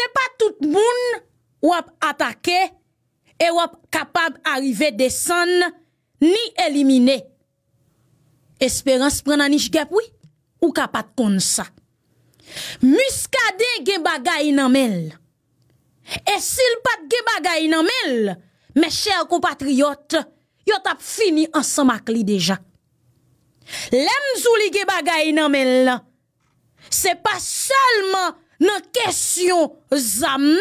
C'est pas tout moun ou qui et ou kapab arrive descendre ni elimine. Espérance pren niche gap oui, ou capable kon ça. Muskade gen bagay nan mel. Et sil pat gen bagay nan mes chers compatriotes compatriotes, yo tap fini ensemble mak li déjà. Lem li gen bagay nan dans question zam non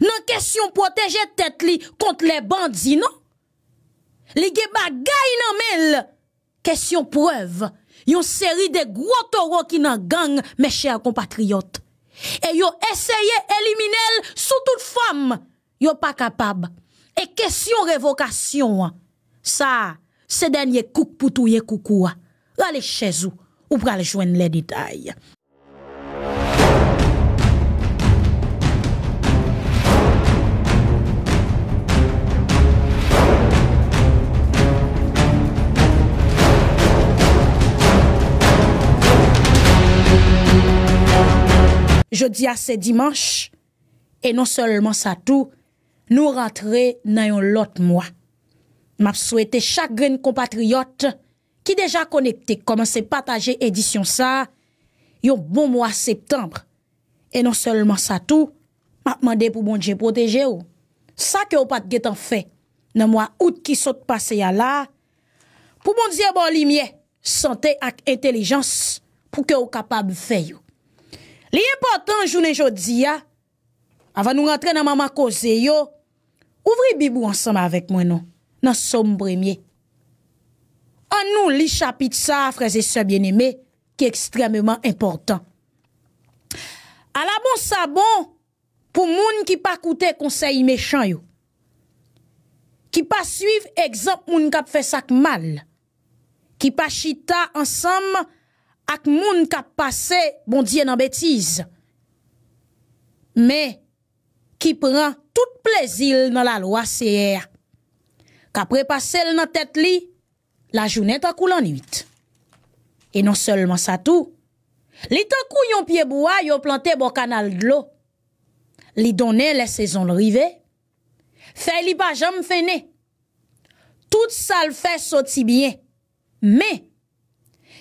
dans question protéger tête li contre les bandits non li gè bagay nan mel question preuve yon série de gros taureaux qui nan gang mes chers compatriotes et yo essayé éliminer sous toute forme yo pas capable et question révocation ça c'est dernier coup pour touyer coucou Rale chez vous ou pral joindre les détails Je di a se dimanche, e non selman sa tou, nou rentre nan yon lot mwa. Map souwete chakren kompatriyot ki deja konekte koman se pataje edisyon sa yon bon mwa septembre. E non selman sa tou, map mande pou mounje bon proteje ou. Sa ke ou pat getan fe, nan mwa out ki sot pase ya la, pou mounje bon, bon limye, sante ak entelijans pou ke ou kapab fe you. Li important jounen jodi ya, avan nou rentren nan mama koze yo, ouvri bibou ansanman avèk mwenon, nan som bremye. An nou li chapit sa, freze se bien eme, ki ekstrememan important. A la bon sa bon, pou moun ki pa koute konsey mechanyo, ki pa suiv ekzamp moun kap fè sak mal, ki pa chita ansanman ak moun kap pase bon diye nan betize. Me, ki pran tout plezil nan la lwa seyer, kapre pase l nan tet li, la jounet akou lan nuit. E non selman sa tou, li takou yon pieboua yo plante bokan al glo, li donen les sezon lrive, fe li bajam fene, tout sal fe soti bie, me,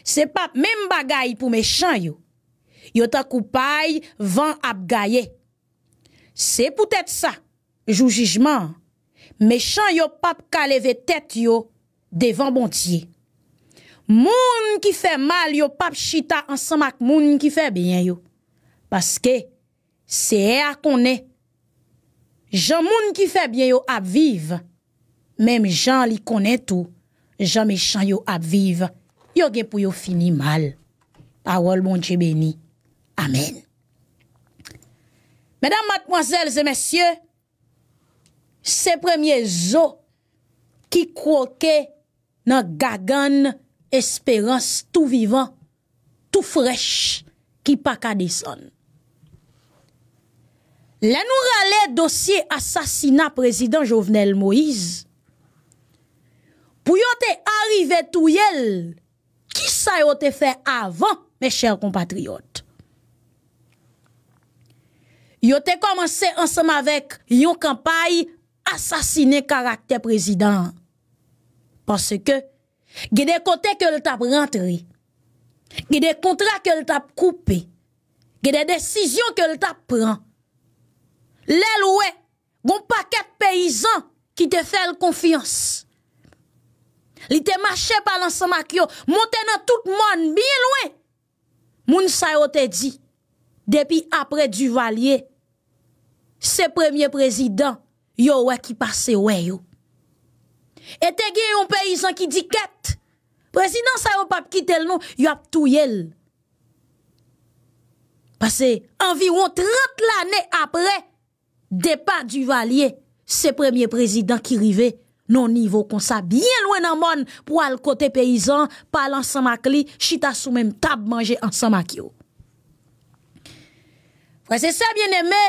Se pap men bagay pou me chan yo, yo ta koupay van ap gaye. Se pou tèt sa, jou jijman, me chan yo pap ka leve tèt yo devan bontye. Moun ki fè mal yo pap chita ansamak moun ki fè bien yo. Paske, se e a konen. Jan moun ki fè bien yo ap vive, menm jan li konen tou, jan me chan yo ap vive. Yo gen pou yo fini mal. Parol moun che beni. Amen. Medan matmwazel ze mesye, se premye zo ki kroke nan gagan esperans tou vivan, tou frech ki pakade son. La nou rale dosye asasina prezident Jovenel Moïse, pou yo te arrive tou yel, sa yo te fe avan, me chèl kompatriot. Yo te komanse ansem avèk yon kampay asasine karakter prezidant. Pansè ke, gè de kote ke l tap rentre, gè de kontra ke l tap koupe, gè de desisyon ke l tap pran. Lèl ouè, goun pa ket peyizan ki te fel konfians. Li te mache palan sa mak yo, monten nan tout mon, biye lwen. Moun sa yo te di, depi apre du valye, se premiye prezident, yo wè ki pase wè yo. E te ge yon peyizan ki di ket, prezident sa yo pap ki tel nou, yo ap tou yel. Pase, anviron 30 lane apre, depa du valye, se premiye prezident ki rive, Nou nivou kon sa bien lwen nan mon pou al kote peyizan, pal ansan mak li, chita sou menm tab manje ansan mak yo. Fwese se, bien eme,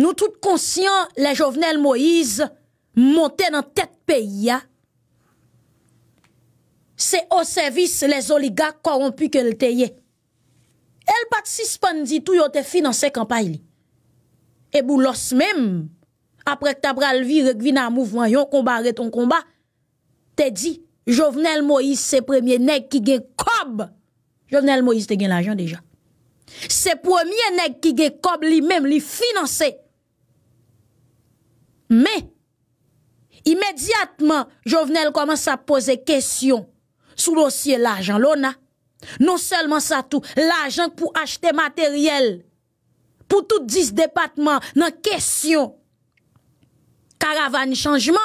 nou tout konsyon le jovenel Moïse monte nan tet pey ya, se o servis le zoliga koron pu ke lteye. El pat si spanditou yo te fi nan se kampay li. E bou los menm, apre k ta pral vir ek vi nan mouvman yon kombare ton komba, te di, Jovenel Moïse se premye neg ki gen kob, Jovenel Moïse te gen l'ajan deja, se premye neg ki gen kob li menm li finanse, me, imediatman, Jovenel koman sa pose kesyon, sou losye l'ajan lona, non selman sa tou, l'ajan pou achete materyel, pou tout dis depatman nan kesyon, caravane changement.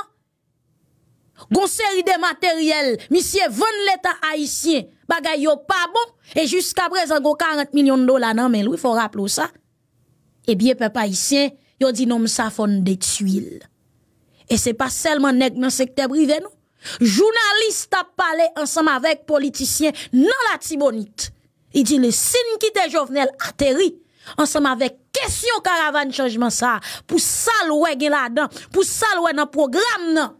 Gon série de matériel, monsieur vend l'État haïtien, bagay yo pas bon, et jusqu'à présent gon 40 millions de dollars Mais men, il faut rappeler ça. Eh bien, peuple haïtien, yo dit non ça fond des tuiles. Et c'est pas seulement nèg secteur privé non. Journaliste a parlé ensemble avec politicien non la Tibonite. Il dit le signe qui était Jovenel atterri ensemble avec Kèsyon karavan chanjman sa, pou sal wè gen la dan, pou sal wè nan programe nan,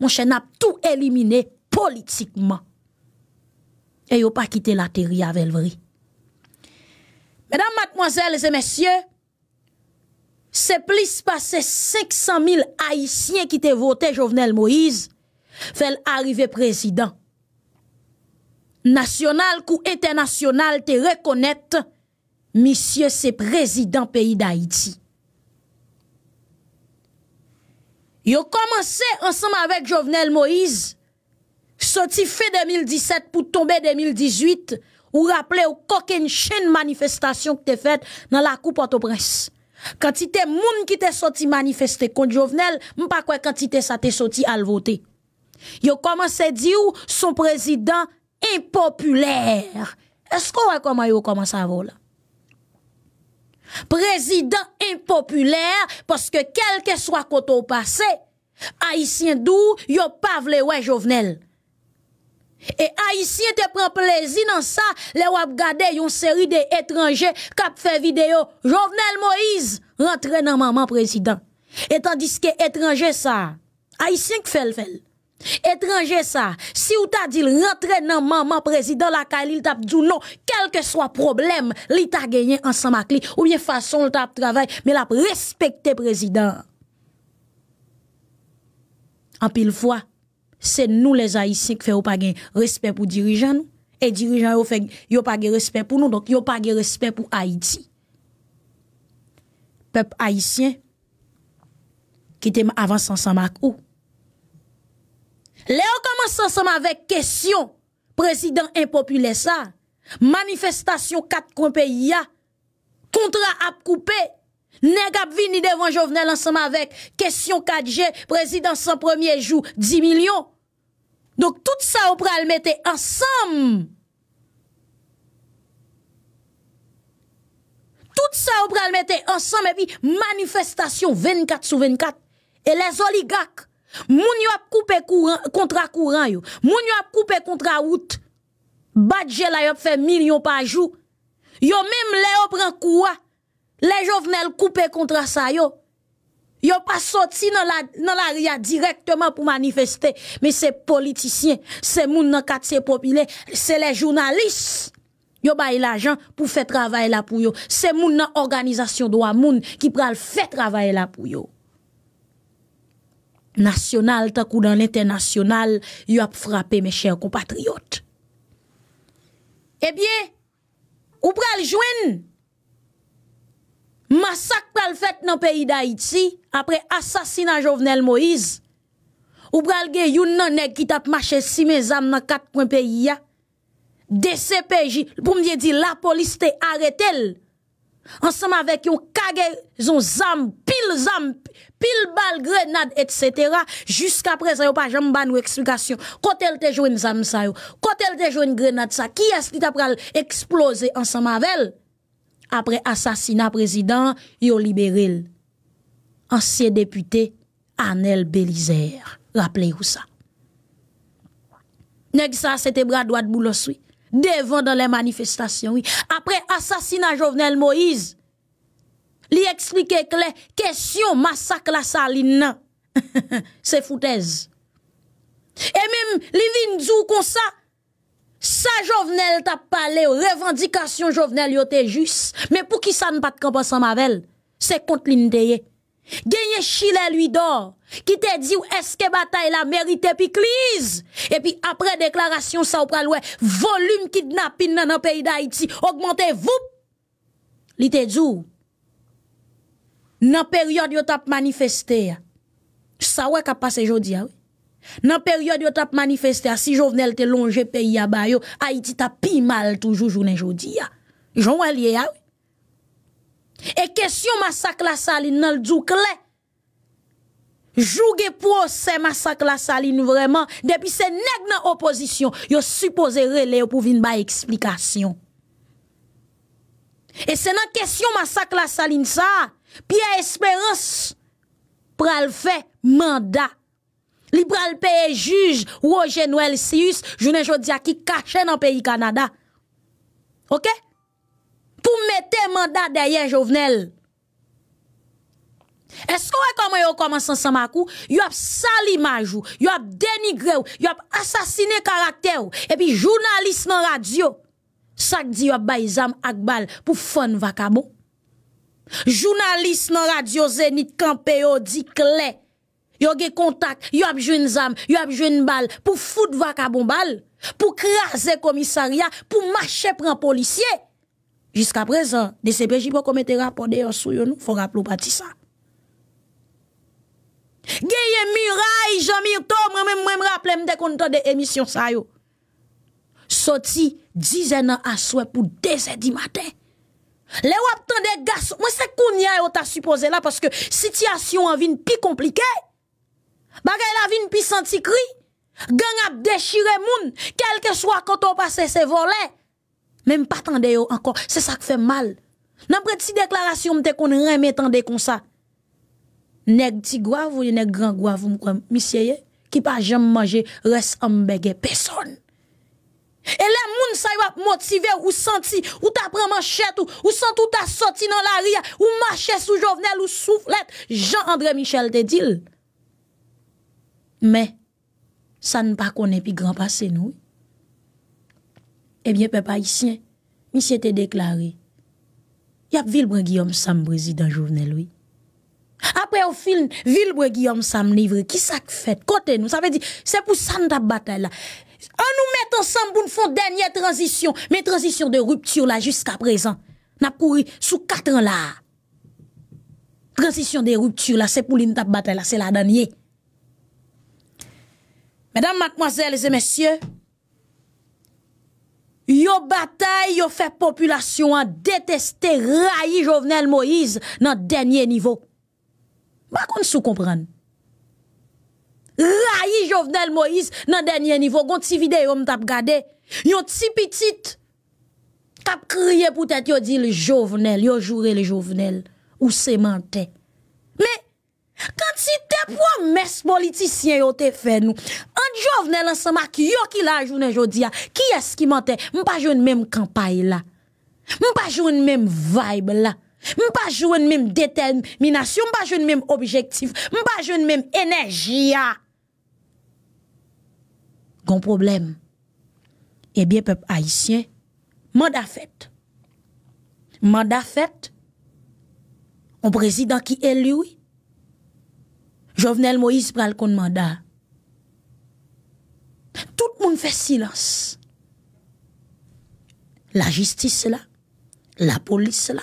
mwen chen ap tou elimine politikman. E yo pa kite la teri avèl vri. Mèdam matmozèl, zè mèsyè, se plis pase 500.000 haisyen ki te vote Jovenel Moïse, fèl arrive prezidant. Nasyonal kou etè nasyonal te rekonètte, Monsieur, le président pays d'Haïti. Yo commencé ensemble avec Jovenel Moïse, fait fait 2017 pour tomber 2018, ou rappeler ou coquin chen manifestation que t'es faite dans la coupe Port-au-Prince. t'es moun qui te sorti manifester contre Jovenel, mpa était t'es sa te à le voter. Yo à di dire son président Est-ce qu'on voit comment yo commence à voler? Prezident impopuler Paske kelke swa koto pase Aisyen dou Yo pav le wè Jovenel E Aisyen te pran plezi nan sa Le wap gade yon seri de etranje Kap fè video Jovenel Moïse Rentren nan maman prezident Etan diske etranje sa Aisyen k fèl fèl Etranje sa Si ou ta dil rentre nan maman prezident La kalil tap djou nou Kelke swa problem Li ta genyen ansan mak li Ou bien fason l tap trabay Me lap respekte prezident An pil fwa Se nou les Haitien Kfe ou pa genye respep pou dirijan E dirijan ou fe Yo pa genye respep pou nou Yo pa genye respep pou Haiti Pep Haitien Ki tem avans ansan mak ou Le an komanse ansanman vek kesyon, prezidant impopule sa, manifestasyon kat kompe ya, kontra ap koupe, negap vi ni devan jovnel ansanman vek, kesyon kat je, prezidant san premier jou, di milyon. Dok tout sa ou pral mette ansanm. Tout sa ou pral mette ansanm, epi manifestasyon 24 sou 24, e le zoli gak. Moun yo ap coupé courant contrat courant yo. Moun yo coupé couper contrat route. Badje la yo fait million par jour. Yo même les yo prend quoi? Les jovenel couper contrat ça yo. Yo pas sorti dans la dans la ria directement pour manifester, mais c'est politiciens, c'est moun dans quartier populaire, c'est les journalistes. Yo bay l'argent pour faire travail là pour yo. C'est moun dans organisation droit moun qui pral faire travail là pour yo. nasyonal ta kou dan l'inter nasyonal, yu ap frape me chèr kou patriyot. E eh bie, ou pral jwen, masak pral fèt nan peyi da iti, apre asasina jovnel Moïse, ou pral ge youn nan ek ki tap mache si me zan nan kat pwen peyi ya, DCPJ, pou mdiye di la polis te aret el, ansama vek yon kage zon zan, pil zan piye, pile balle, grenade, etc. Jusqu'à présent, pas jamais ban ou explication. Quand elle te joue une zam ça, quand elle te joue une grenade ça, qui est-ce qui t'a exploser ensemble avec Après assassinat président, yo libéré ancien député Anel Bélizer. Rappelez-vous ça. Nèg ça, c'était bras Boulos, Devant dans les manifestations, oui. Après assassinat Jovenel Moïse, Li eksplike kle, kesyon masak la salin nan. Se foutez. E mim, li vin dzou kon sa, sa jovenel tap pale, revendikasyon jovenel yo te jus, men pou ki sa n pat kaposan mavel, se kont li n te ye. Genye chile li dor, ki te di ou eske batay la merite pi kliz, e pi apre deklarasyon sa ou pralwe, volum ki dnapin nan an peyi da iti, augmente vup, li te dzou, nan peryode yo tap manifeste ya, sawe ka pase jodi ya, nan peryode yo tap manifeste ya, si jo vnen te longe peyi ya ba yo, Haiti ta pi mal toujou jounen jodi ya, joun wè liye ya, e kesyon masak la saline nan l djoukle, jougè pou ose masak la saline vreman, depi se neg nan oposisyon, yo suppose rele yo pou vin ba eksplikasyon, e se nan kesyon masak la saline sa, piye esperans pral fe manda li pral peye juj ou o genou el sius jounen jodi a ki kache nan peyi kanada ok pou mette manda deyen jounel esko we koman yo koman san samakou yop sal imajou yop denigre ou yop asasine karakter ou epi jounalisman radio sak di yop bayzam akbal pou fon vakabo Journaliste dans Radio Zénith campé yo dit clé. Yo gen contact, yo ap jwenn zam, yo ap jwenn bal pour foot vagabond bal, pour craser commissariat, pour marcher prendre policier. Jusqu'à présent, DCPJ pas commettre rapport de sou nous nou, faut rappeler parti ça. Gaye muraille Jean Mirto, moi même moi me rappelle me content de émission ça yo. Sorti 10 ans à souhait pour 2 heures du matin. Le ou des gars, moi c'est qu'on y a supposé là parce que situation en plus compliquée. Bagay la vine plus senti cri. Gang a déchiré moun. Quel que soit quand on passe ces volets. Même pas tant yo encore. C'est ça qui fait mal. Dans prête si déclaration m'te qu'on remet tande comme ça. Nèg tigwa ou nèg grand gouavou m'kwem. me ye, qui pas jamais manger reste en bege personne. E la moun sa yo ap motive ou santi, ou ta preman chet ou, ou santi ou ta soti nan la ria, ou mache sou jovenel ou souflet, Jean-André Michel te dil. Me, sa npa konen pi granpase nou. E eh bien pepa isyen, misye te deklare, yap Vilbre Guillaume Sam brezi dan jovenel ou. Apre ou film, Vilbre Guillaume Sam livre, ki sa te fet, kote nou, sa pe di, se pou sa nta batel la. On nous met ensemble pour nous faire une dernière transition. Mais transition de rupture là jusqu'à présent. N'a couru sous quatre ans là. Transition de rupture là, c'est pour l'intap bataille là, c'est la dernière. Mesdames, mademoiselles et messieurs, Yo bataille, yo fait population en détester, railler Jovenel Moïse dans dernier niveau. Bah, qu'on sous comprendre. Rayi jovenel Moïse nan denye nivou Gon ti vide yo m tap gade Yo ti pitit Tap kriye pou tete yo di le jovenel Yo jure le jovenel Ou se mantè Me, kan ti te pou an mes politisyen yo te fen nou An jovenel an sa maki yo ki la an jounen jodi ya Ki es ki mantè Mpa jounen menm kampay la Mpa jounen menm vibe la Mpa jounen menm determinasyon Mpa jounen menm objektif Mpa jounen menm enerji ya gon problème. Eh bien, peuple haïtien, mandat fait. Mandat fait, un président qui est lui. Jovenel Moïse pral kon mandat. Tout le monde fait silence. La justice là, la police là,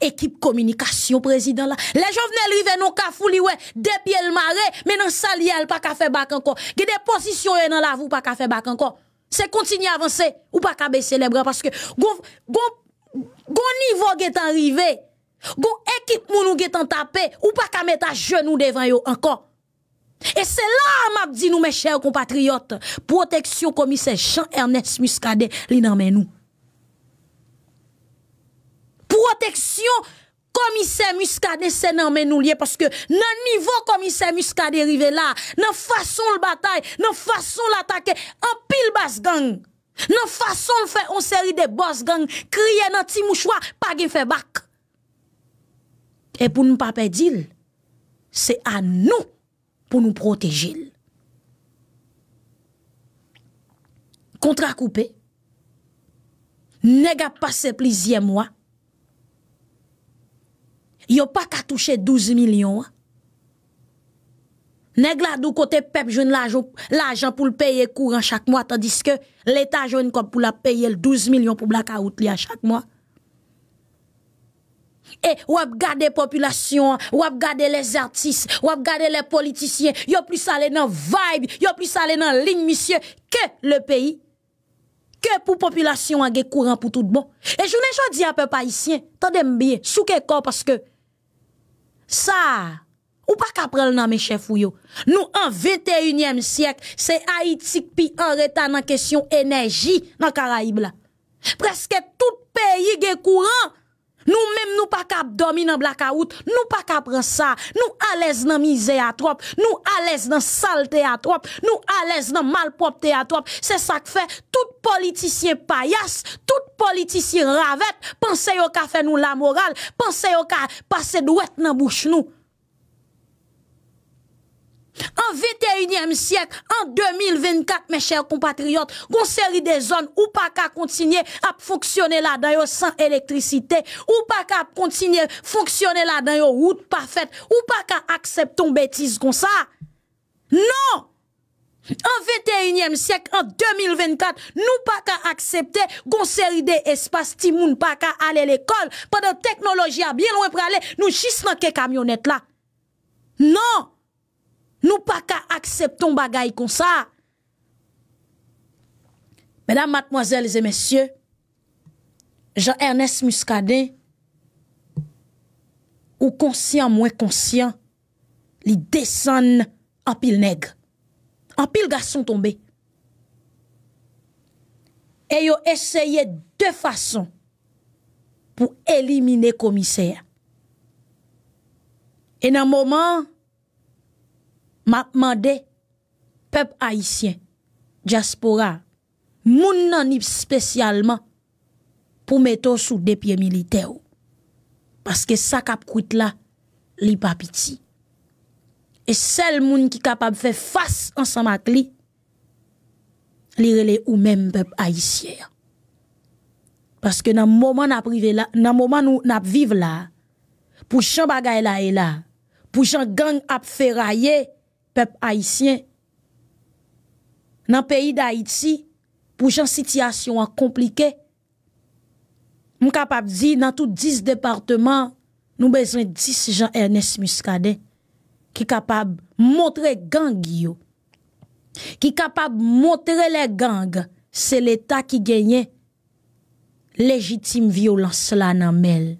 équipe communication président là. Les jeunes, arrivent non ka fouli ouais, depuis le marais, mais non ça pas ka faire bac encore. Gè des positions dans la vous pas ka faire bac encore. C'est continuer à avancer ou pas ka baisser les bras parce que gon gon niveau qui est arrivé. Gon équipe monou qui est en tapé ou pas ka mettre à genoux devant yo encore. Et c'est là, m'a dit nous, mes chers compatriotes, protection commissaire Jean-Ernest Muscadet, li nous. Konteksyon komise muskade se nan menou liye Paske nan nivou komise muskade rive la Nan fason l batay, nan fason l atake An pil bas gang Nan fason l fe onseri de bas gang Kriye nan ti mouchwa pagi fe bak E pou nou pape dil Se an nou pou nou protejil Kontra koupe Negap pase plizye mwa Yon pa ka touche 12 milyon. Nè gladou kote pep jwen l'ajan pou l'peye kouran chak mwa, tandis ke l'Etat jwen kope pou la peye l 12 milyon pou blan kaout li a chak mwa. E, wap gade populasyon, wap gade les artistes, wap gade les politisyen, yon pli salen nan vibe, yon pli salen nan lign misye, ke le peyi, ke pou populasyon ange kouran pou tout bon. E, jounen jwa di apè pa isyen, tade mbiye, souke kon paske, Sa, ou pa kaprel nan me chèfou yo, nou an 21èm sèk, se haitik pi an reta nan kesyon enerji nan karaib la. Preske tout peyi gen kouran. Nous-mêmes, nous pas cap dormir dans blackout, nous pas cap prendre ça. Nous à l'aise dans misère à trop, nous à l'aise dans saleté à trop, nous à l'aise dans malpropreté à trop. C'est ça que fait tout politicien paillasse, tout politicien ravette, pensez au cas fait nous la morale, pensez au cas passé douette dans bouche nous. An 21e siyek, an 2024, men chèr kompatriot, kon seri de zon ou pa ka kontinye ap foksyone la dayo san elektrisite, ou pa ka kontinye foksyone la dayo wout pafet, ou pa ka aksepton betis kon sa. Non! An 21e siyek, an 2024, nou pa ka aksepte kon seri de espas timoun pa ka ale l'ekol, pa de teknoloji a byen lwen prale, nou chis nan ke kamyonet la. Non! Nou pa ka aksepton bagay kon sa. Mèdam matmoazèl, lèzè mèsyè, Jean-Ernest Muscadé, ou konsyen mwen konsyen, li desen apil neg. Apil gason tombe. Eyo esyeyè de fason pou elimine komiseyè. E nan mouman, Matman de, pep haisyen, diaspora, moun nan ip spesyalman pou meto sou depye milite ou. Paske sa kap kwit la, li papiti. E sel moun ki kap ap fe fass ansan mak li, li rele ou men pep haisyen. Paske nan mouman nou nap vive la, pou chan bagay la e la, pou chan gang ap fe raye, pep haitien, nan peyi da Haiti, pou jan sityasyon an komplike, mou kapab di nan tout 10 departement, nou bezan 10 jan Ernest Muscadet, ki kapab montre gang yo, ki kapab montre le gang, se l'Etat ki genyen, legitime violans la nan mel.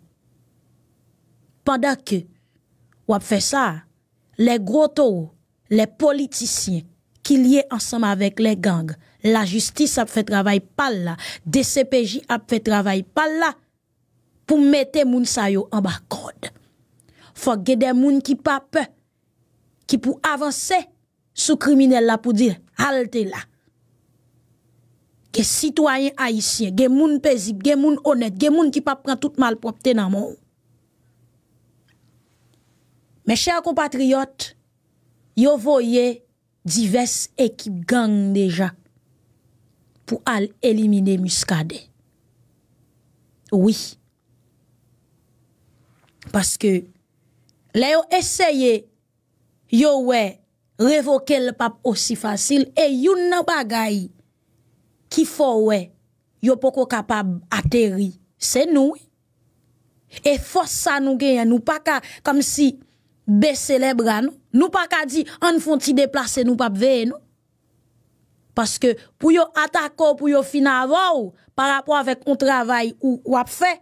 Pandak wap fe sa, le groto yo, Le politisyen ki liye ansam avek le gang, la justis ap fe travay pal la, DCPJ ap fe travay pal la, pou mette moun sayo an bak kode. Fok gede moun ki pape, ki pou avanse sou kriminella pou dir, halte la. Ge sitwayen haisyen, ge moun pezip, ge moun honet, ge moun ki pape pran tout malpropte nan moun. Me chè akou patriyot, yo voye divers ekip gang deja pou al elimine muskade. Oui. Paske, la yo eseye yo we revoke le pap osi fasil e yon nan bagay ki fo we yo poko kapab ateri. Se nou. E fos sa nou genye nou. Pa ka, kom si... baisser les bras nous. Nous pas qu'à dire, on font ti déplacer, nous pas veiller Parce que pour yo attaquer, pour yo fin par rapport avec un travail ou, ou a fait,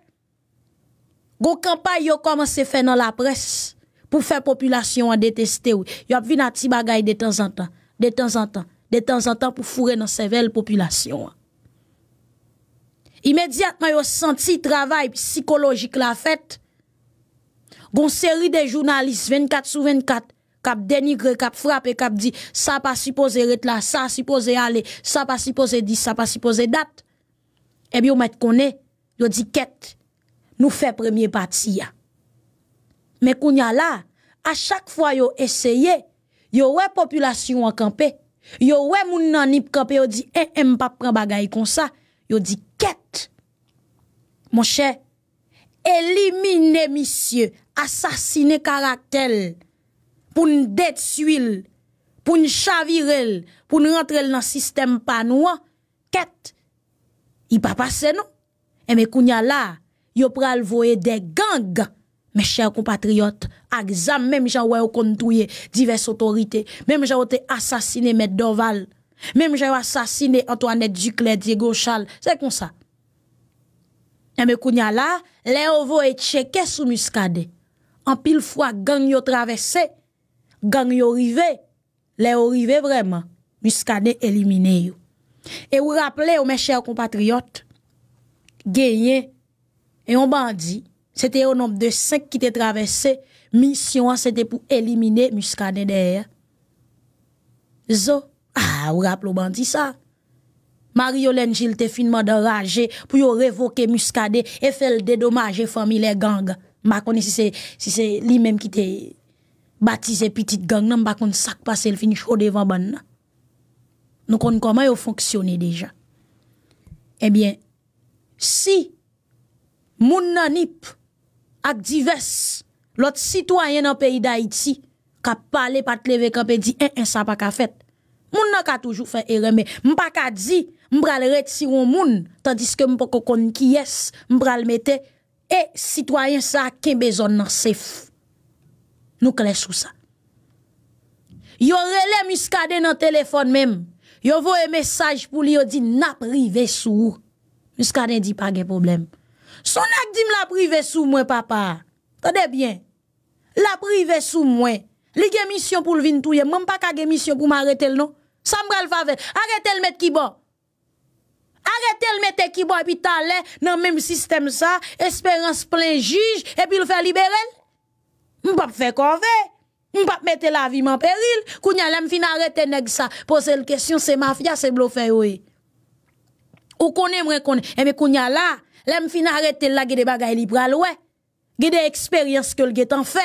Go campagne yo commencé faire dans la presse pour faire population en détester ou. Yo a vinn ti de temps en temps, de temps en temps, de temps en temps pour fourrer dans cervelle population. Immédiatement yo senti travail psychologique la fête Gon seri de jounalist 24 sou 24... Kap denigre, kap frape, kap di... Sa pa sipoze ret la, sa pa sipoze ale... Sa pa sipoze di, sa pa sipoze dat... Ebi yo met konen... Yo di ket... Nou fe premier pati ya... Men konya la... A chak fwa yo eseye... Yo we population wakampe... Yo we moun nanip kampe... Yo di en, en pa pren bagay kon sa... Yo di ket... Mon chè... Elimine misye... assassiner caractère pour une dette détruire, pour une chavirer, pour nous rentrer dans le système panoua, quête, il pas passer, non. Et eh, mais kounya là, yo pral voyer des gangs, mes chers compatriotes, exam même gens ouais kontouye diverses autorités, même gens ont assassiné Maître Doval même j'ai assassiné Antoinette Duclair, Diego Chal, c'est comme ça. Et eh, mais kounya là, les voyer checker sous muscadet. An pil fwa gang yo travesse, gang yo rive, ah, le yo rive vreman, muskade elimine yo. E ou rappele ou men chè ou kompatriot, genye, e ou bandi, se te yo nombe de sek ki te travesse, misyon se te pou elimine muskade deyè. Zo, ou rappele ou bandi sa. Mario Lenjil te finman de rage pou yo revoke muskade e fel de domaje famile ganga. Mba koni si se li menm ki te batize pitit gang nan, mba koni sak pa sel finisho devan ban nan. Nou koni koman yo fonksyone deja. Ebyen, si moun nanip ak divers, lot sitwayen an peyi da iti, ka pale pat leve ka peyi di, en, eh, en eh, sa pa ka fet. Moun nan ka toujou fe ereme. Mpa ka di, mbral reti woun moun, tandis ke mpo kokon ki yes, mbral mette, E, sitwayen sa, kem bezon nan sef. Nou kles ou sa. Yo rele miskade nan telefon menm. Yo vo e mesaj pou li yo di na prive sou. Miskade di pa gen problem. Son ak di m la prive sou mwen papa. Tade bien. La prive sou mwen. Li gen misyon pou lvin touye. Mwen pa ka gen misyon pou m arete l non. Sambrel fave. Arete l met kibon. Arrêtez le mettre qui boit talé hein, dans le même système ça, espérance plein juge, et puis le faire libérer. On pas faire corvée. On pas mettre la vie en péril. Kounya l'aime fin arrêter nèg ça. Poser la question, c'est mafia, c'est bluffé oui. Ou connaît, moi connaît. Et mais kounya là, l'aime fin arrêter là gè des bagailles libres, ouais. gè des expériences que le en fait.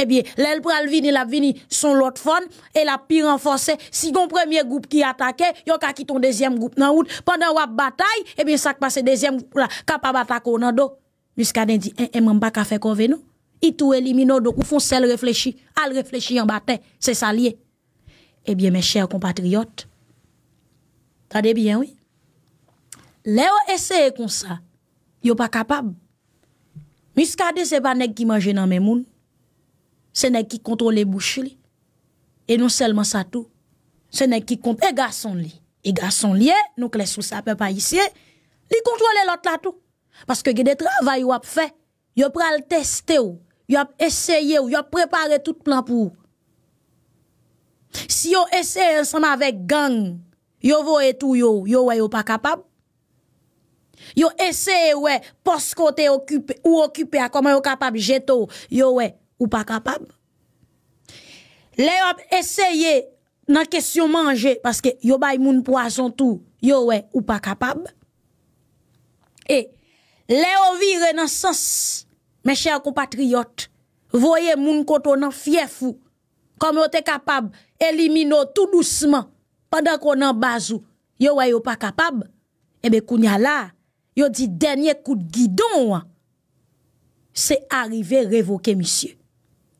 Eh bien, l'el pral vini, la vini son l'autre fond et la pire renforcer. si gon premier groupe ki atake, yo ka kiton deuxième groupe. nan out. Pendant wap eh bien ebyen sak passe deuxième groupe la, kapa ou nan do. Miskaden di, eh, m'en man ka fe tout nou, tout elimino, do ou fon réfléchir. réfléchi, al en bataille. c'est ça. lié. Eh bien mes mes compatriotes compatriotes, tade bien, oui, lè essaye comme ça sa, yo pa kapab. n'est pas pas nek qui mange nan mes moun, Se ne ki kontrole bouchi li. E nou selman sa tou. Se ne ki kontrole. E gason li. E gason li e. Nou klesou sa pe pa yisi e. Li kontrole lot la tou. Paske gede travay ou ap fe. Yo pral teste ou. Yo ap eseye ou. Yo ap prepare tout plan pou ou. Si yo eseye ansama vek gang. Yo vo etou yo. Yo we yo pa kapab. Yo eseye ou e. Pos kote ou okupe a. Koman yo kapab jetou. Yo we. ou pas capable. Les ont essayé dans question manger parce que yo bay moun poisson tout, yo ouais ou pas capable. Et les ont viré dans sens mes chers compatriotes, voyez moun koto nan fiefou comme ils te capable élimino tout doucement pendant qu'on en bazou. Yo ouais ou pas capable. Eh bien, kounya là, yo dit dernier coup de guidon. Hein. C'est arrivé révoquer monsieur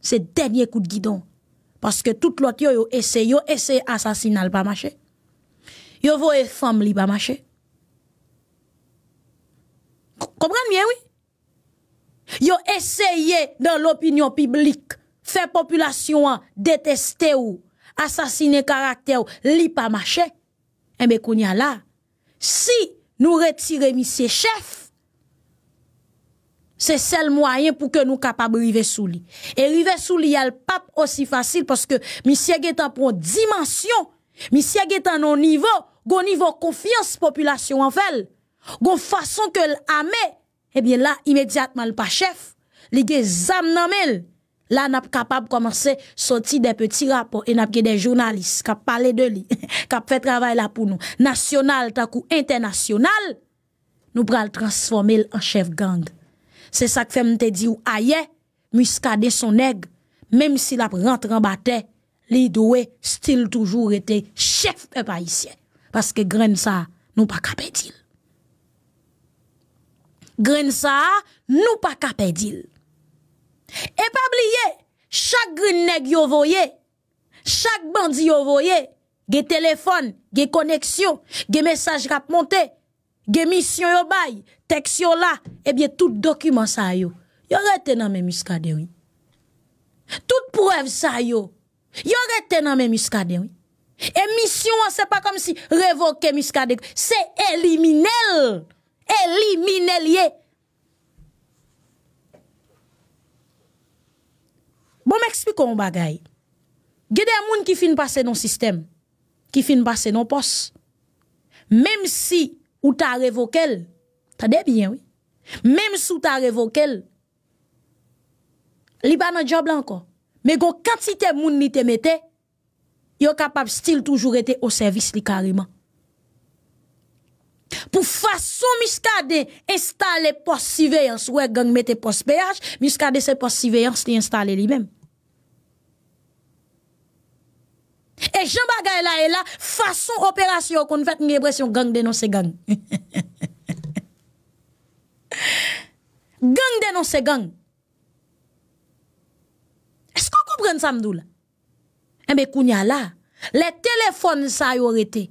c'est dernier coup de guidon. Parce que tout l'autre, yo, yo essayé, yo essayé assassinat pas marché. Yo voye femme li pas marché. Comprenez bien, oui? Yo essayé dans l'opinion publique, faire population hein, détester ou, assassiner caractère ou, li pas marché. Eh bien, là. Si nous retirons ces chef, Se sel mwayen pou ke nou kapab rive sou li. E rive sou li al pap osi fasil paske mi siyege tan pou dimansyon, mi siyege tan nou nivou, goun nivou konfiyans populasyon an fel, goun fason ke l ame, ebyen eh la imediatman l pa chef, li ge zam nan mel. La nap kapab komanse soti de peti rapor e nap ge de jounalist kap pale de li, kap fe travay la pou nou. Nasyonal takou internasyonal, nou pral transformel an chef ganga. Se sak fem te di ou aye, mwiska de son neg, mem si la prantran bate, li do we stil toujou rete, chef pe pa isye. Paske gren sa nou pa kapedil. Gren sa nou pa kapedil. E pa bliye, chak gren neg yo voye, chak bandi yo voye, ge telefon, ge koneksyon, ge mesaj rap monte, ge misyon yo baye, Teksyon la, ebyen eh tout dokumen sa yo. Yo retenan men miska dewi. Tout pouev sa yo. Yo retenan men miska dewi. E misyon an se pa kom si revoke miska dewi. Se elimine l. Elimine l ye. Bon m ekspiko m bagay. Gede moun ki fin pase non sistem. Ki fin pase non pos. Mem si ou ta revoke l. Ta debyen, wè. Mèm sou ta revokel, li banan diob lan ko. Mè go, kantite moun ni te metè, yo kapap stil toujou rete o servis li karima. Po fason miska de installe post-siveyans, wè gang metè post-peyaj, miska de se post-siveyans li installe li mèm. E jambaga e la e la, fason operasyon kon fèk ngepresyon gang denonse gang. Hi, hi, hi, hi. Gang denon se gang Esko koupren sa mdou la? Ebe kounya la Le telefon sa yo rete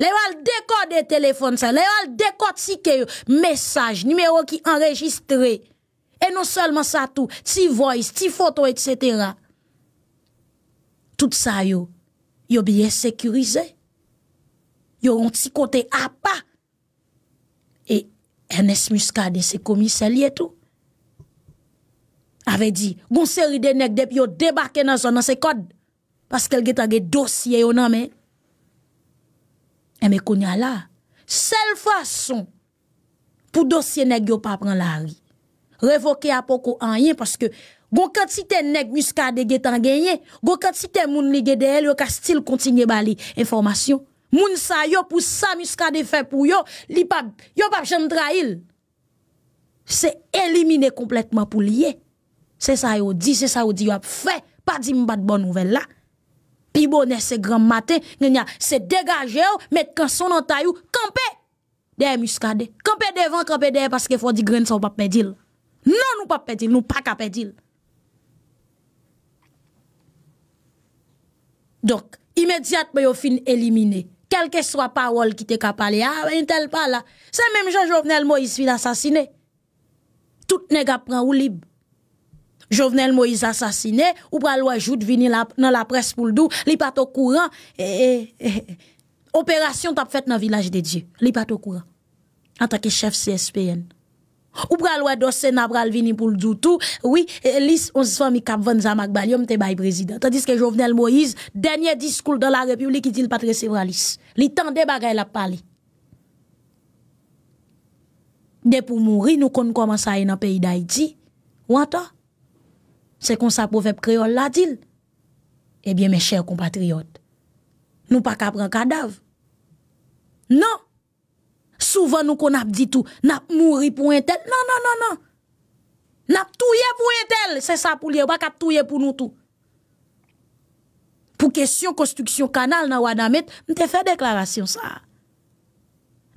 Le yo al dekote de telefon sa Le yo al dekote si ke yo Mesaj, nimeyo ki enregistre E non solman sa tou Ti voice, ti foto etc Tout sa yo Yo biye sekurize Yo yon ti kote apa Ernest Muscade se komise li etou. Ave di, goun seri de nek dep eh, yo debake nan zon nan se kod. Paske el getan ge dosye yo nan men. E me konya la. Sel fason pou dosye nek yo pa pran la ri. Revoke apoko an yen. Paske goun katite nek Muscade getan gen yen. Goun katite moun li gede el yo ka stil kontine bali informasyon. Moun sa yo pou sa muskade fe pou yo, li pa, yo pa chan dra il. Se elimine kompletman pou li ye. Se sa yo di, se sa yo di yo ap fe, pa di mbate bon nouvel la. Pi bo ne se gram mate, se degaje yo, met kan son an tayo, kampe, deye muskade. Kampe devan, kampe deye, paske fwa di gren sa ou pap pedil. Non ou pap pedil, nou pa ka pedil. Dok, imediat mwen yo fin elimine. Quel que soit parole qui te parlé, ah, ne tel pas là. C'est même Jean-Jovenel Moïse qui assassiné. Tout nèg prend ou libre. Jovenel Moïse assassiné, ou pral loi de venir dans la presse pour le dou, li pas au courant. et eh, eh, eh, eh, Opération faite dans village de Dieu, li pas au courant. En tant que chef CSPN. Ou pral wè dosè na pral vini pou tout Oui, eh, lis on se fami kap vann zamak balium te bay président. Tandis que Jovenel Moïse, dernier discours dans la République, il dit pas recevra lis. Li tande bagay la pali. De pour mourir nous kon comment ça dans pays d'Haïti. Ou C'est comme ça proverbe créole la dit. Eh bien, mes chers compatriotes, nous pas ka prendre cadavre. Non! Souvan nou kon ap ditou, nap mouri pou entel, nan nan nan nan, nap touye pou entel, se sa pou liye, wak ap touye pou nou tou. Pou kesyon konstruksyon kanal nan wadamit, mte fe deklarasyon sa.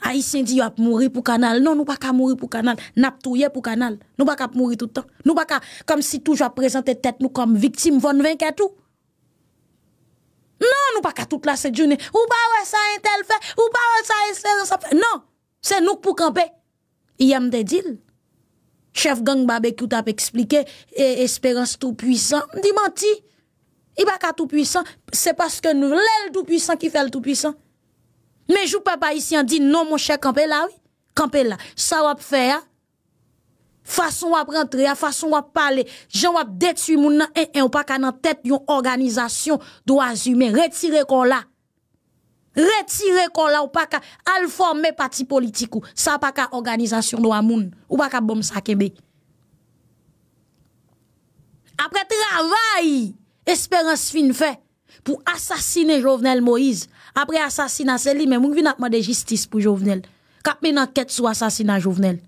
Aisyen di wap mouri pou kanal, nan nou wak ap mouri pou kanal, nap touye pou kanal, nou wak ap mouri toutan, nou wak ap, kom si touj ap prezante tet nou kom viktim, von vink etou. Non, nous pas qu'à toute la cette journée. Ou pas ouais ça a tel fait, ou pas ouais ça a ça fait. Non, c'est nous pour camper. Il y a des deals. Chef gang barbecue t'a expliqué espérance tout puissant. Dit menti. Il pas qu'à tout puissant, c'est parce que nous le tout puissant qui fait le tout puissant. Mais je papa ici en dit non mon cher camper là oui. Camper là, ça va faire Fason wap rentre, fason wap pale, jan wap detu moun nan en en, ou pa ka nan tet yon organizasyon do azume. Retire kon la. Retire kon la ou pa ka alforme pati politikou. Sa pa ka organizasyon do amoun. Ou pa ka bom sa kebek. Apre travay, esperans fin fe, pou asasine Jovenel Moïse. Apre asasine anse li, men moun vina akman de jistis pou Jovenel. Kap men anket sou asasine an Jovenel.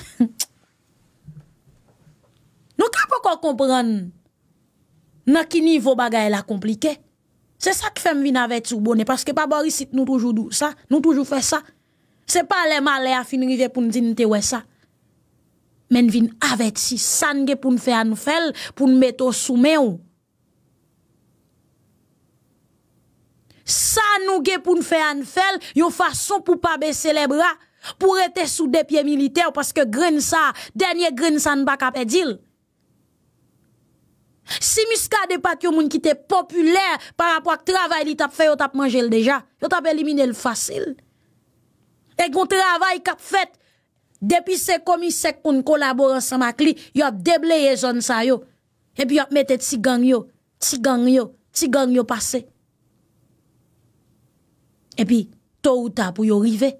Tch. Nous ne pouvons pas comprendre dans quel niveau bagay la compliqué. C'est ça qui fait venir avec vous, bonnet parce que pas Boris nous toujours dou ça, nous toujours fait ça. C'est pas les malais à finir pour nous dire nous ouais ça. Mais nous avec si ça pour nous faire nous faire pour nous mettre au soumet. Ça nous pour nous faire nous faire, une façon pour pas baisser les bras pour être sous des pieds militaires parce que grain ça, dernier grain ça ne pas perdre Si miska de pat yo moun ki te populer Par apwa k travay li tap fe yo tap manjel deja Yo tap elimine l fasel Ek moun travay kap fet Depi se komisek koun kolaboran sa makli Yo ap deble ye zon sa yo Epi yo ap mette tsi gang yo Tsi gang yo, tsi gang yo pase Epi to ou ta pou yo rive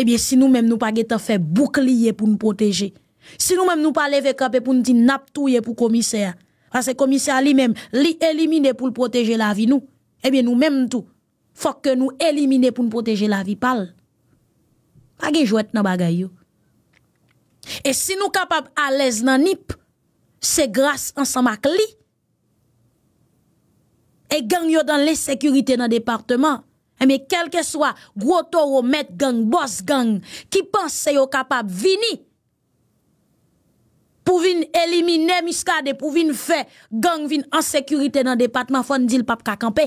Epi si nou menm nou pa ge ta fe boukli ye pou nou proteje Si nou menm nou pa leve kap e pou nou ti nap tou ye pou komise ya Parce que commissaire lui-même, lui éliminer pour protéger la vie nous. Eh bien, nous-mêmes tout. Faut que nous éliminer pour protéger la vie pâle. Pas de jouet dans bagay Et si nous capables à l'aise dans NIP, c'est grâce ensemble avec lui. Et gang yo dans l'insécurité dans le département. Mais eh quel que soit gros taureau, maître gang, boss gang, qui pense yo capable venir, pou vin elimine muskade pou vin fe gang vin an sekurite nan depatman foun di l pap kakampe.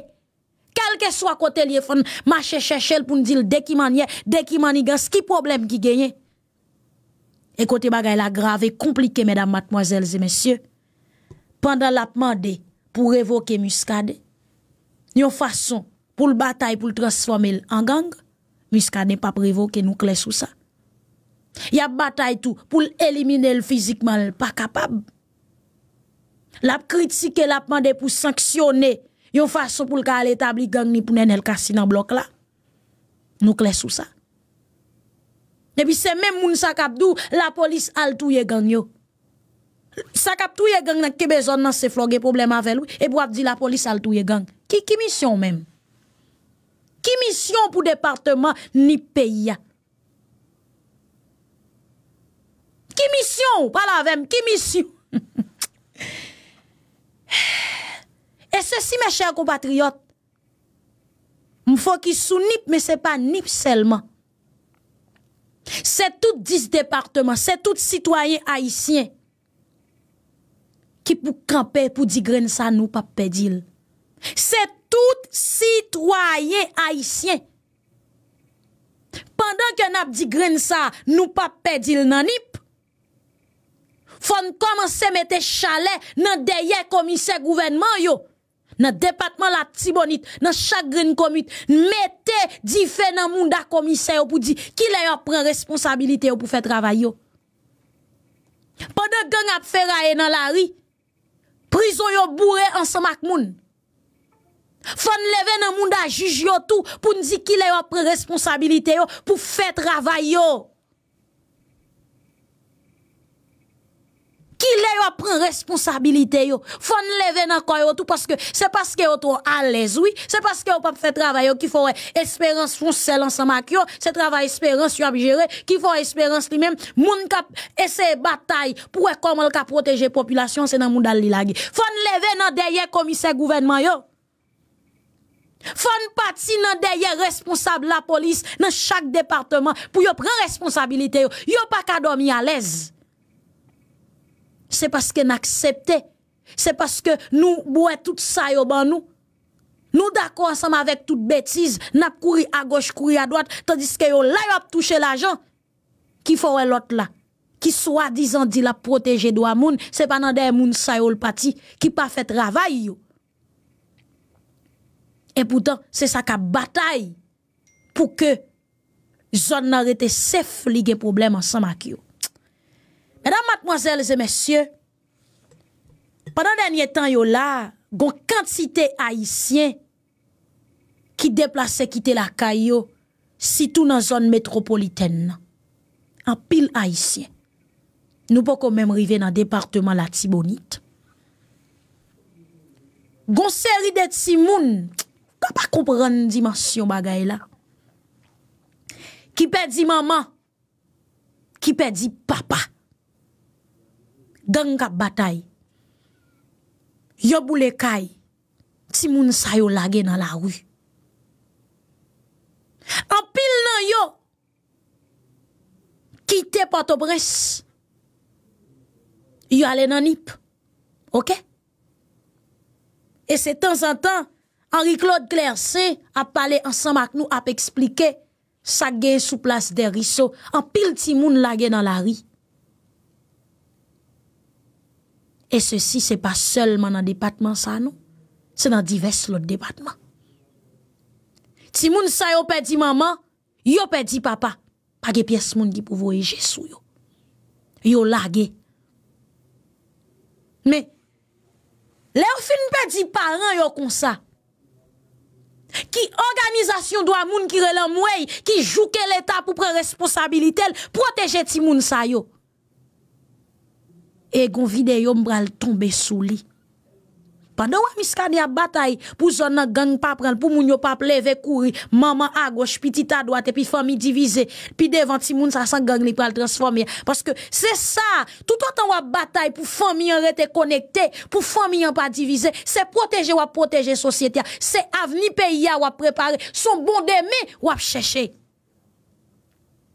Kelke swa kote li foun machechechel pou n di l dekimaniye, dekimaniye, ski problem ki genye. Ekote bagay la grave, komplike, mèdam, matmozèlze, mèsyè. Pendan la pman de pou revoke muskade, yon fason pou l batay pou l transforme l an gang, muskade ne pap revoke nou kles ou sa. Ya batay tou pou l'elimine l'fizikman l'pa kapab Lap kritike, lap mande pou sanksyone Yon fasyon pou l'kal etabli gang ni pou nen el kasi nan blok la Nou kles ou sa Ne bi se men moun sa kapdou, la polis al touye gang yo Sa kapdouye gang nan ki bezon nan se flogue problem ave lou E bo ap di la polis al touye gang Ki, ki misyon men Ki misyon pou departement ni peyi ya qui mission pas la qui mission Et ceci, mes chers compatriotes, il faut qu'ils sous NIP, mais ce n'est pas NIP seulement. C'est tout 10 départements, c'est tout citoyen haïtien qui pour camper, pour digren ça, nous pas perdre. C'est tout citoyen haïtien. Pendant que nous digren ça, nous pas pédil nan NIP, fon commencer mette chalet nan deye commissaire gouvernement yo. Nan département la tibonite, nan chaque gren komit, mette di fè nan moun da dire yo pou di ki le prend pren pou travay yo. Pendant gang a fe raye nan la rue prison yo bourré ensemble ak moun. Fon lever nan moun da yo tout pou di ki le yo responsabilité travail yo pou fe travay yo. Qui le yo prend responsabilité yo. Faut lever nan koy yo tout parce que c'est parce que yo trop à l'aise oui, c'est parce que yo pas fait travail yo qui faut espérance foncelle ensemble avec yo, c'est travail espérance yo a gérer, qui faut espérance lui-même moun kap essayer bataille pour comment le protéger population c'est dans monde li lagé. Fon lever nan derrière commissaire gouvernement yo. Fon parti nan derrière responsable la police dans chaque département pour yo prendre responsabilité yo. Yo pas ka dormir à l'aise. Se paske n'aksepte, se paske nou bouè tout sa yo ban nou. Nou dako ansam avèk tout betiz, nap kouri a goch, kouri a doat, tandis ke yo layop touche la jan, ki fò wè lot la. Ki swa dizan di la proteje do a moun, se pa nan dey moun sa yo l pati, ki pa fèt ravay yo. E poutan, se sa ka batay pou ke zon nan rete se flige problem ansam ak yo. Madame, mademoiselles et messieurs, pendant le dernier temps, yon là, yon quantité haïtienne qui déplace et qui t'est la caille, si tout dans la zone métropolitaine, en pile haïtienne, nous pouvons quand même arriver dans le département la Thibonite, yon série de Thimoun, je ne comprends pas une dimension bagaille là, qui peut dire maman, qui peut dire papa, Dan kap batay, yo boule kay, ti moun sa yo lage nan la rwi. An pil nan yo, ki te pato bres, yo ale nan ip, ok? E se tan san tan, Henri Claude Clercé ap pale ansan mak nou ap eksplike, sa ge sou plas de riso, an pil ti moun lage nan la rwi. E se non. si se pa selman an depatman sa nou, se nan divers lot depatman. Ti moun sa yo pe di maman, yo pe di papa. Page piyes moun ki pou voye jesou yo. Yo lage. Me, le ou fin pe di paran yo kon sa. Ki organizasyon do a moun ki relem wey, ki jouke l'Etat pou pre responsabilitel, proteje ti moun sa yo. Et gon videyo mbral tombe sou Pendant Pandan que miskade a bataille, pour zon gang pa prendre, pour moun yo pa pleve courir, maman a gauche petit a et Puis famille divize, pi devant ti moun sa gang li pral Parce que c'est ça, tout autant wa bataille pour famille en rester connecté pour famille en pas pa C'est se wa protéger société C'est se pays à son bon demain, wa chercher.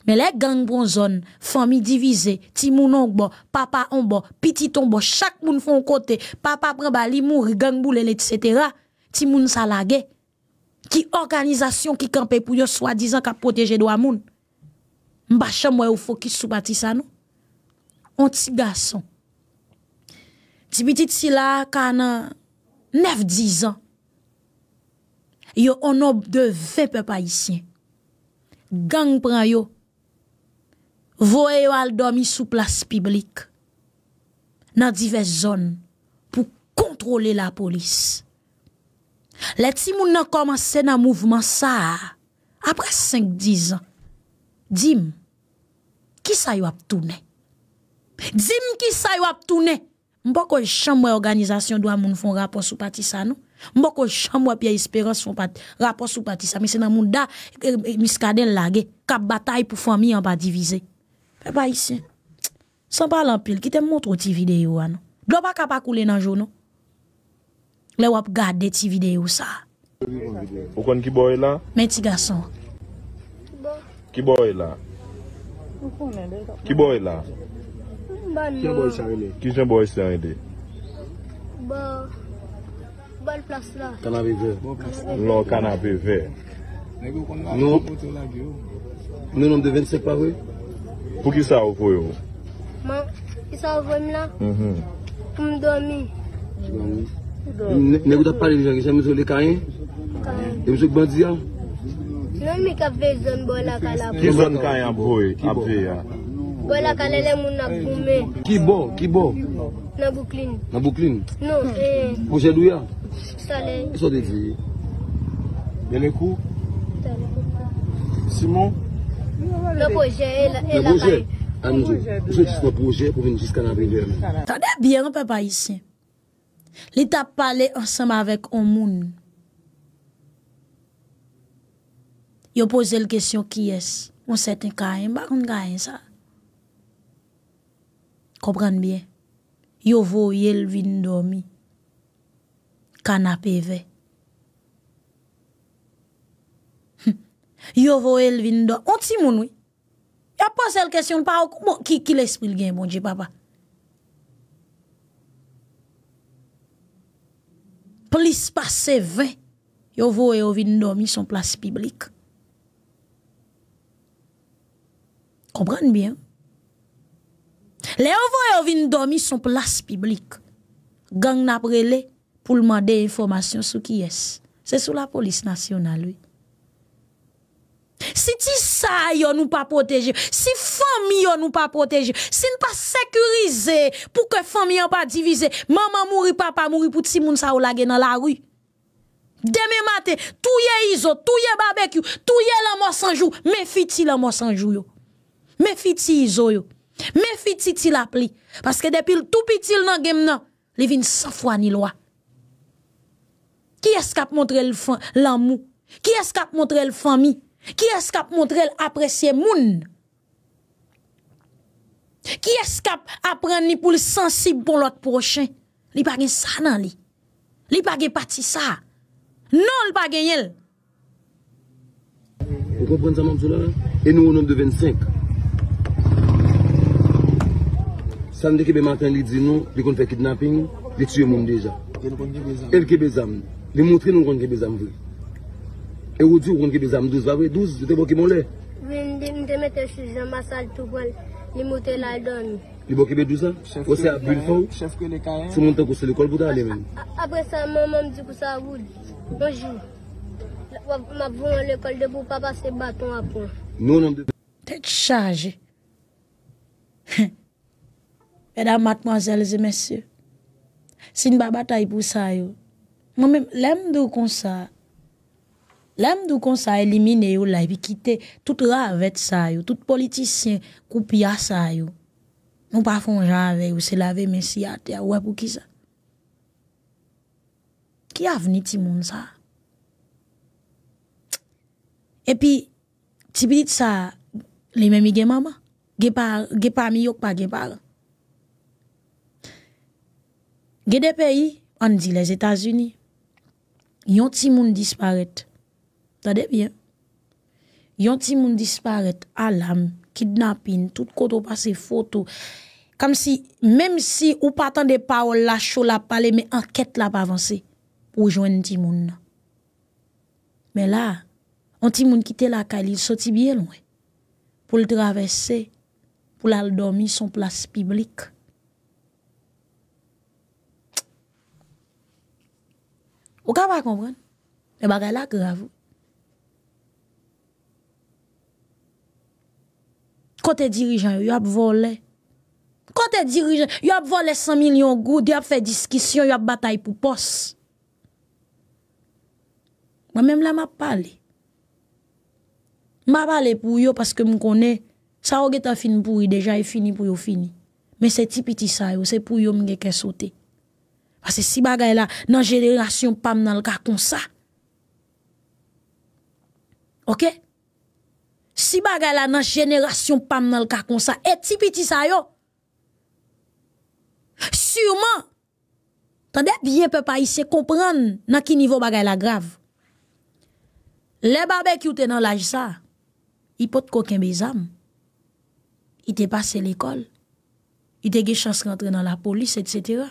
Mè lè gangpon zon, fami divize, timoun onk bon, papa onk bon, pitit onk bon, chak moun foun kote, papa pran bali moun, gangbou lè lè, etc. Timoun sa lage. Ki organizasyon ki kampe pou yo swa dizan ka proteje do amoun. Mba chan mwen ou fokis sou pati sa nou. On ti gason. Ti biti ti la kanan nef dizan. Yo on ob de vepe pa isyen. Gang pran yo voye yo al domi sou plas piblik, nan dive zon pou kontrole la polis. Le ti moun nan komanse nan mouvman sa, apre 5-10 an, dim, ki sa yo ap toune? Dim, ki sa yo ap toune? Mpo kwen chanmwe organizasyon do an moun fon rapos ou patisa nou? Mpo kwen chanmwe ap ya esperans fon rapos ou patisa? Mwen se nan moun da eh, eh, miskaden lage, kap batay pou fwami an pa divize. E pa isi. San pa lan pil. Kitem moutro ti video an. Blopa kapakule nan jo nou. Le wap gade ti video sa. Okon ki boy la? Meti gason. Ki boy la? Ki boy la? Ki jen boy sa yon de? Bo. Bo l plas la. Kanabe ve. Lo kanabe ve. Nou. Nou nan deven sepawi. Ou. Pou ki sa ou foy ou? Ma, ki sa ou foy mla? Mhm. M do mi Ne gouta pale mi jan gichan, m sou le kanyen? M kanyen E m sou k bandiya? Non mi kapve zon bo la kanyen aboy K zon kanyen aboy, apve ya Bo la kanyen moun akoume Ki bo? Nan buklin Nan buklin? Non, eee M jenou ya? Salen Salen Mene kou? Salen Simon? Le bojè, anjè, le bojè pou vini jiska nan vini vèmè. Tade biè, an pe pa isè. Li ta pale ansèm avèk an moun. Yo pose l kèsyon ki es. Moun sèten kèyè, mbèk moun kèyè sa. Kopran biè. Yo vo yè l vini dòmi. Kana pè vè. Yo vo el vin do. Onti moun wè. Ya pa sel kèsyon pa wè. Ki lè espril gen moun jè papa. Plis pa se vè. Yo vo el vin do mi son plas piblik. Kompran bien. Le yo vo el vin do mi son plas piblik. Gang napre le pou lman de informasyon sou ki yes. Se sou la polis nasyonal wè. Si ti sa yo nou pa protéger, si famille, yo nou pa protéger, si ne pa sécuriser, pour que famille yon pa divisée, maman mouri, papa mouri pou ti moun sa ou lage nan la tout Deme tout touye izo, tout tout touye la jour, me fiti la jour. yo. Me fiti izo yo, me fiti ti la pli. que tout tout pitil nan game nan, li vin san fwa ni l'amour Qui est montre qui a montré la famille Ki eskap montre el apresye moun? Ki eskap apren ni pou li sensib pou lot prochen? Li bagen sa nan li? Li bagen pati sa? Non li bagen el? Ou kompren sa man sou la? E nou anon de 25. San de ki be manten li di nou, li kon fè kidnapping, li tue moun deja. El ki be zan, li montre nou kon ki be zan vwey. E ou di ou ronde ki bizan m 12 vape? 12, di te boki mon le? Oui, mi te mette chou, jan ma sal tou bol, li motel la don. Li boki be 12 an? Ose ap bil foun? Si moun ten kouse l'ekol pou da ale men? Apre sa, moun moun m di kouse avou. Bonjour. M avou an l'ekol debou, papa se baton apon. Non, non, Tete chaje. E da matmoazelze, mense. Si n ba batay pou sa yo. Moun m lèm dou kon sa. Lem do kon sa elimine yo la epi kite, tout ra avet sa yo, tout politisyen koupi a sa yo. Nou pa fonja avet yo, se lave men si ate, ya wè pou ki sa. Ki a veni ti moun sa? Epi, ti bidit sa, le mèmi gen mama, gen pa mi yok pa gen para. Gen de peyi, an di les Etats-Unis, yon ti moun disparette. Tade bien, yon timoun disparet, alam, kidnapin, tout koto pa se foto, kam si, mem si ou patan de pa ou lache ou la pale, me enket la pa avanse, ou jwen timoun. Men la, yon timoun kite la kalil, soti biye lwen, pou l travesse, pou l al dormi son plas piblik. Ou ka pa konpren, e bagay la gravou. Kote dirijan yo, yo ap vole. Kote dirijan, yo ap vole 100 milyon goud, yo ap fe diskisyon, yo ap batay pou pos. Mwen menm la m ap pale. M ap pale pou yo, paske m konen, sa ou ge ta fin pou yo, deja e fini pou yo fini. Men se tipiti sa yo, se pou yo m geke sote. Ase si bagay la nan jenelasyon pam nan lka kon sa. Ok? Si bagay la nan jeneration pam nan l kakonsa, e tipi ti sayo. Siuman, tan de biye pe pa isye kompran nan ki nivou bagay la grav. Le babè ki ou tenan la jisa, i pot koken be zam. I te pase l ekol. I te ge chans rentre nan la polis, et cetera.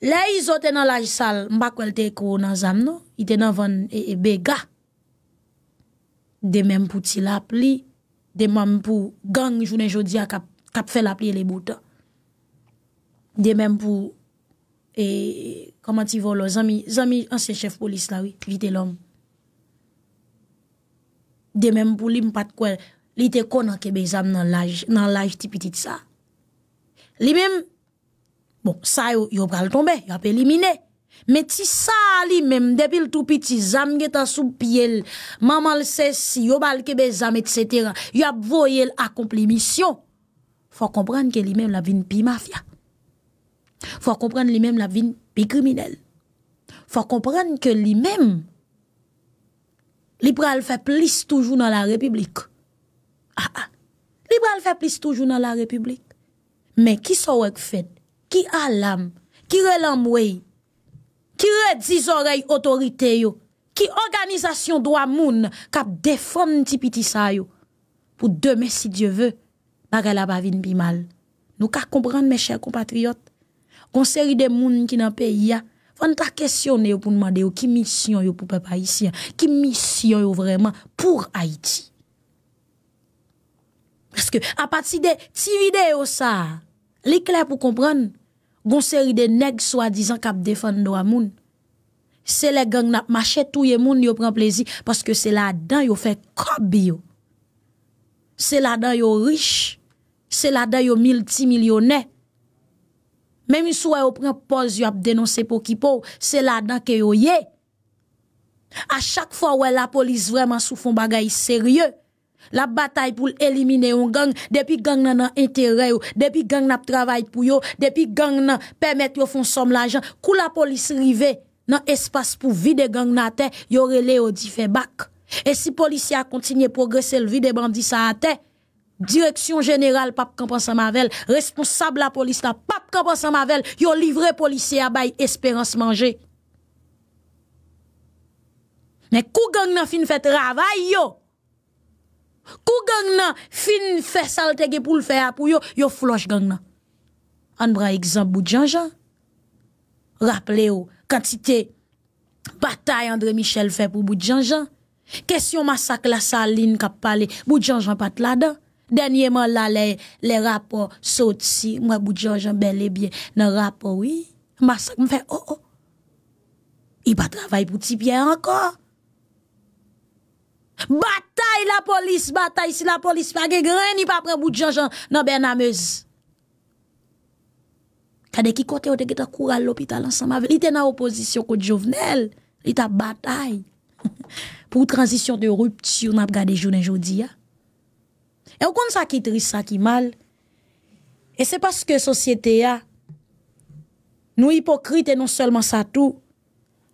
Le izo tenan la jisa, mbak wel te ekou nan zam nou, i tenan ven e, e, be gak. De men pou ti la pli, de men pou gang jounen jodia kap fe la pli e le bouta. De men pou, e, kama ti vo lo, zami, zami anse chef polis la wi, vite lom. De men pou li m pat kwen, li te konan kebe zami nan laj ti pitit sa. Li men, bon, sa yo, yo pral tombe, yo ap elimine. Meti sa li mem, debil tou piti, zam geta soub pi el, mamal ses si, yobal kebe zam, et cetera, yob voyel akomple misyon. Fwa kompran ke li mem la vin pi mafia. Fwa kompran li mem la vin pi kriminel. Fwa kompran ke li mem, li pral fe plis toujou nan la republik. Ha ah, ah. ha. Li pral fe plis toujou nan la republik. Men ki sa wak fed, ki alam, ki relam wey, ki redzi zorey otorite yo, ki organizasyon do a moun kap defon ti piti sa yo, pou deme si Diyo vwe, nage la bavine pi mal. Nou ka kompran men chèr kompatriot, konseri de moun ki nan peyi ya, fwant a kesyon yo pou nman de yo, ki misyon yo pou pe pa yisi, ki misyon yo vreman pou Haiti. Peske apati de ti vide yo sa, li kler pou kompran, Gon seri de neg swa dizan kap defan do a moun. Se le gang nap machet touye moun yo pren plezi, paske se la dan yo fe kob yo. Se la dan yo rich, se la dan yo mil ti milyonè. Memi sou yo pren poz yo ap denonse pou ki pou, se la dan ke yo ye. A chak fwa wè la polis vreman sou fon bagay serye. La bataille pour éliminer un gang, depuis gang nan nan intérêt, depuis gang nan travail pour yo, depuis gang nan permettre yo font somme l'argent, kou la police rive dans espace pour vide gang nan terre, yo relé au fait bac. Et si police a continué progresser le vide des bandits à direction générale pape sa Mavel, responsable la police la pape sa Mavel, yo livré policier à bail espérance manger. Mais kou gang nan fin fait travail yo. Kou gang nan fin fè saltege pou l fè apou yo, yo flosh gang nan. Anbra ekzamp Boudjanjan, rap le yo, kantite batay André Michel fè pou Boudjanjan. Kèsyon masak la salin kap pale, Boudjanjan pat la dan. Denye man la le rapo sot si, mwa Boudjanjan bel e bie nan rapo wi, masak mwen fè o oh, o. Oh. I pa travay pouti bien ankor. Batay la polis, batay si la polis, pa ge greni pa pren bout janjan nan ben amez. Kade ki kote ou te geta kou al lopita lansan mavel, li te nan oposisyon kou di jovenel. Li ta batay pou transisyon de ruptu nan ap gade jounen joudi ya. E ou kon sa ki trisa ki mal, e se paske sosyete ya, nou hipokrite non selman sa tou.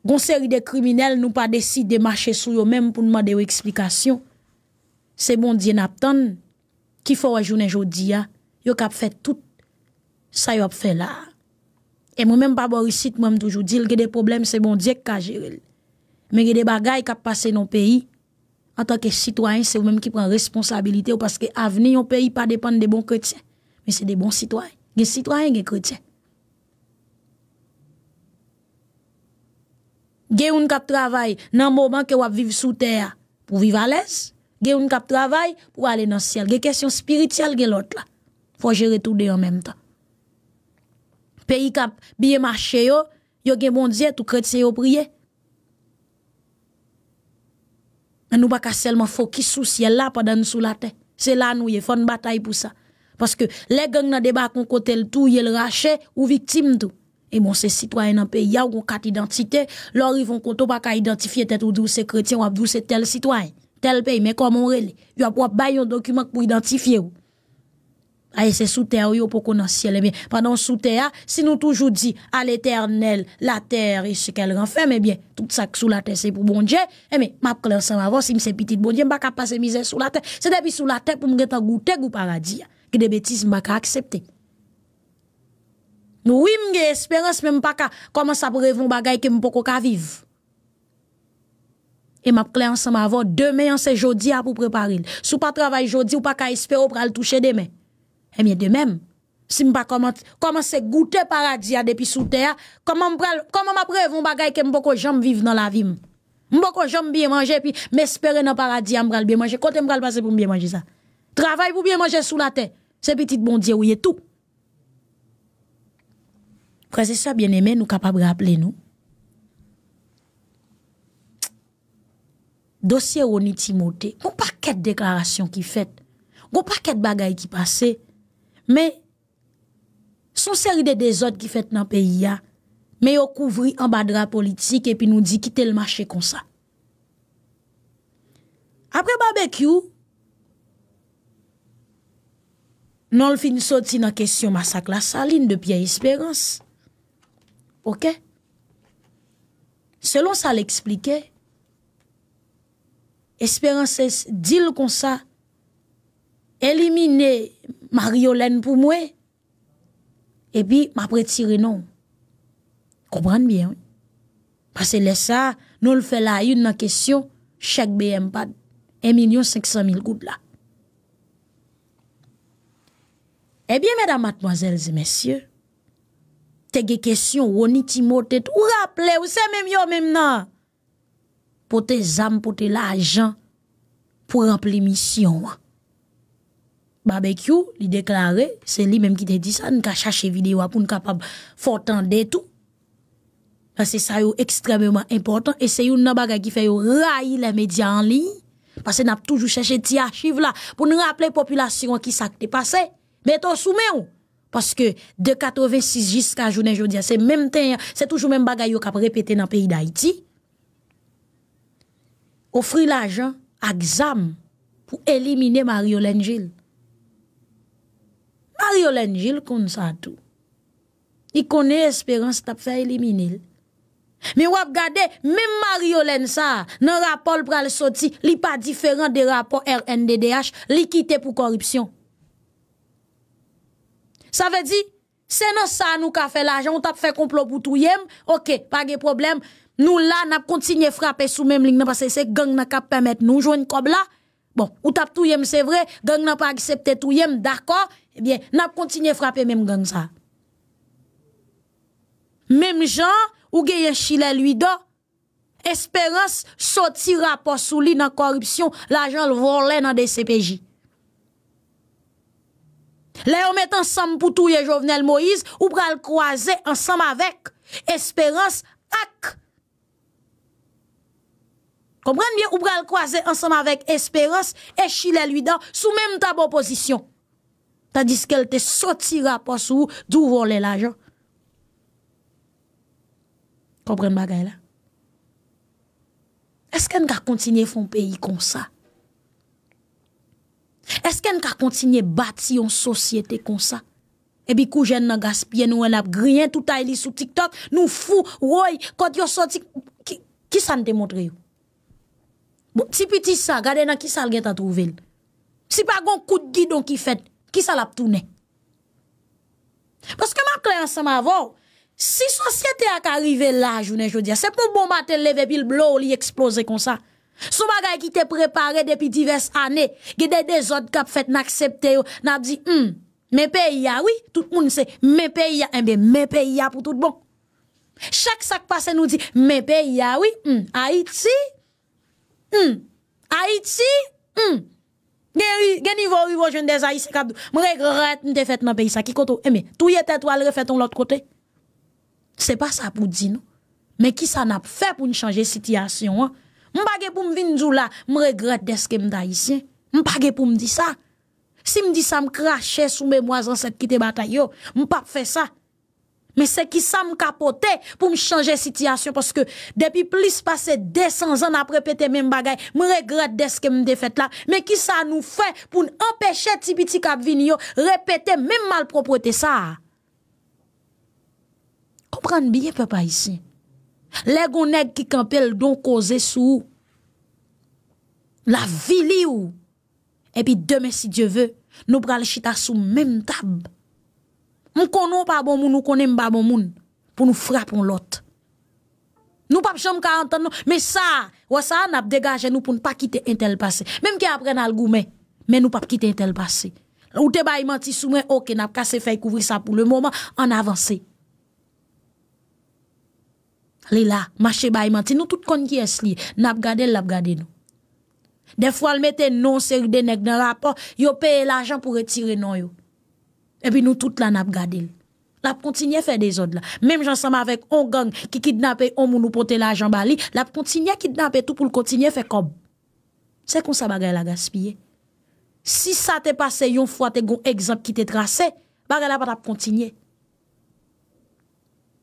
Gon seri de kriminel nou pa desi de mache sou yo men pou nou mwade yo eksplikasyon. Se bon diye nap ton, ki fo wajounen jodi ya, yo kap fè tout, sa yo ap fè la. E mwen men pa borisit mwen toujou dil, ge de problem se bon diye kajer el. Men ge de bagay kap pase nou peyi, anta ke sitwany se mwen ki pran responsabilite yo paske aveni yo peyi pa depan de bon kretien, men se de bon sitwany, ge sitwany ge kretien. gen un kap travail nan moment que wap vivre sous terre pour vivre à l'aise gen un kap travail pour aller dans le ciel gen question spirituelle gen l'autre là faut gérer tout deux en même temps pays kap bien marché yo yo gen bon Dieu tout chrétien yo prier mais nous pas seulement focus sous ciel là pendant nous sous la terre c'est là nous y une bataille pour ça parce que les gangs dans débat qu'on côté le tout ils le raché ou victime tout et bon, c'est citoyen dans pays, il y a une carte d'identité. Leur, ils vont compter pas identifier tête ou d'où c'est chrétien ou d'où c'est tel citoyen, tel pays. Mais comment on relève? Il va a pas un document pour identifier ou. Aïe, ah, c'est sous terre, y'a pour qu'on en ciel, bien. Pendant sous terre, si nous toujours dit à l'éternel, la terre et ce qu'elle renferme, eh bien, tout ça que sous la terre, c'est pour bon Dieu. Eh bien, ma clé ensemble avant, si c'est petit bon Dieu, m'a pas passer misère sous la terre. C'est depuis sous la terre pour me goûter goût paradis. Que des bêtises m'a accepter. Ou im gen esperans men m pa ka koman sa prevon bagay ke m poko ka viv. E map klen anse ma avon, demen anse jodi a pou preparil. Sou pa travay jodi ou pa ka esperan pral touche demen. E mi e demen. Si m pa koman se goute paradia depi sou te a, koman ma prevon bagay ke m poko jom viv nan la vim. M poko jom biye manje pi m esperan nan paradia m pral biye manje. Kote m pral pase pou m biye manje sa. Travay pou biye manje sou la te. Se petit bon diye ou ye touk. Prese sa byen eme nou kapab raple nou. Dosye rouni timote. Gou pa ket deklarasyon ki fet. Gou pa ket bagay ki pase. Me, son seride de zot ki fet nan peyi ya, me yo kouvri an badra politik epi nou di kite l mache kon sa. Apre barbe kyou, non l finisoti nan kesyon masak la salin de piye esperansi. OK Selon ça l'expliquait, Espérance dit comme ça, éliminer Mariolène pour moi, et puis m'a non. Comprenez bien, Parce que ça, nous le fait là, une question, chaque BM pad, 1 500 000 gouttes là. Eh bien, mesdames, mademoiselles et messieurs, te ge kesyon, on Timote, ou rappele, ou se même yo même nan. Pour te zam, pour te l'argent, pour remplir mission. Barbecue, il li déclaré, c'est li même qui te dit ça nous ka vidéo vidéos pour nous capable fortan tout. Parce que ça est extrêmement important et c'est une bagarre qui fait railler les médias en ligne parce qu'on a toujours cherché des archives là pour nous rappeler population qui s'est passé. Mais t'en ou? Paske de 86 jist ka jounen joun diya, se menm ten ya, se toujou menm bagay yo kap repete nan peyi d'Haïti, ofri la jan a gzam pou elimine Mario Lengil. Mario Lengil kon sa tou. I konen esperans tap fe elimine. Men wap gade, menm Mario Lengil sa, nan rapol pral soti, li pa diferan de rapol RNDDH, li kite pou korupsyon. Ça veut dire, c'est non ça nous avons fait l'argent, on t'a fait complot pour tout yem, ok, pas de problème. Nous là, n'a continué frapper sous même ligne, parce que c'est gang n'a pas permettre nous jouer comme là. Bon, ou tap tout yem, c'est vrai, gang n'a pas accepté tout yem, d'accord, eh bien, n'a continué frapper même gang ça. Même gens, ou gagne Chile lui do, espérance sorti rapport sur lui dans corruption, l'argent le volé dans des CPJ. La yon met ansam pou tou ye jovenel Moïse, ou pral kwaze ansam avek esperans ak. Komprende mye, ou pral kwaze ansam avek esperans, eshi lè lui dan sou menm tabo posisyon. Tadis ke l te soti rapos ou d'ouvon lè la jan. Komprende bagay la? Eske n ka kontinye fon peyi kon sa? Est-ce qu'elle va continuer à bâtir une société comme ça? Et eh puis, quand jeune nan gaspillé, nous, on a grillé tout à sur TikTok, nous fou, oui, quand ils sorti, qui, qui ça nous montre Bon, petit ça, regardez dans qui ça a trouvé. Si pas gon coup de guidon qui fait, qui ça l'a tourné? Parce que ma clé ensemble avant, si société a arrivé là, journée, je veux dire, c'est pour bon matin lever puis le blow, il explose comme ça. Son bagay qui te préparé depuis diverses années, qui des autres qui ont fait n'accepter, n'a dit, hum, mes pays, oui, tout le monde sait, mes pays, eh bien, mes pays, pour tout bon. Chaque sac passé nous dit, mes pays, oui, hum, Haïti, hum, Haïti, hum, Geni niveau, niveau, jeune des Haïti, c'est comme, regrette, m'te fait dans pays, ça qui koto, eh bien, tout y est étoile, refait ton l'autre côté. C'est pas ça pour dire, non? Mais qui ça a fait pour changer la situation, hein? M'bage pour m'vinjou là, m'regrette ce que ici. M'bage pour m'di ça. Si m'di ça m'crache sous mes mois cette qui te bataille yo, pas fait ça. Mais c'est qui ça m'capote pour m'changer situation parce que depuis plus passé 200 ans après pété même bagay, m'regrette ce que m'de fait là. Mais qui ça nous fait pour empêcher ti petit kap répéter même malpropreté ça. Comprenez bien papa ici. Lè gounèk ki kampel don koze sou, la vi li ou, epi demè si Dje vè, nou pral chita sou mèm tab. Moun konon pa bon moun, moun konen mba bon moun, pou nou frapon lot. Nou pap chanm ka antan nou, mè sa, wè sa, nap degaje nou pou nou pa kite entel basè. Mèm ki apren al gou mè, mè nou pap kite entel basè. Ou te bay manti sou mè, ok, nap kase fè kouvri sa pou le mouman, an avansè. Le la, mache bayman, ti nou tout kon ki es li, nap gade l, nap gade nou. Defwa l mette non seri denek nan rapor, yo peye l ajan pou retire nan yo. Epi nou tout la nap gade l. Lap kontinye fe dezod la. Mem jansama vek on gang ki kidnap e on moun ou pote l ajan ba li, lap kontinye kidnap e tout pou l kontinye fe kob. Se kon sa bagay la gaspye. Si sa te pase yon fwa te gon ekzamp ki te trase, bagay la pat ap kontinye.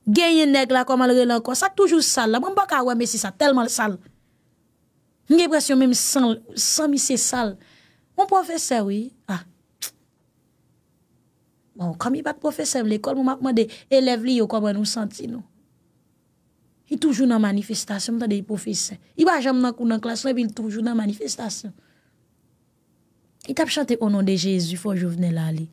Genye neg la komal re lan kon, sa toujou sal la. Mwen baka wè me si sa telman sal. Nge presyon mèm san, san mi se sal. Mwen profese wè, a. Ah. Bon, komi bat profese mwen l'ekol, mwen makman de eleve li yo koman mwen senti nou. I toujou nan manifestasyon, mwen tan de profese. I wajan mwen akoun nan klason, i bil toujou nan manifestasyon. I tap chante o non de Jezou, fòjou vnen la li.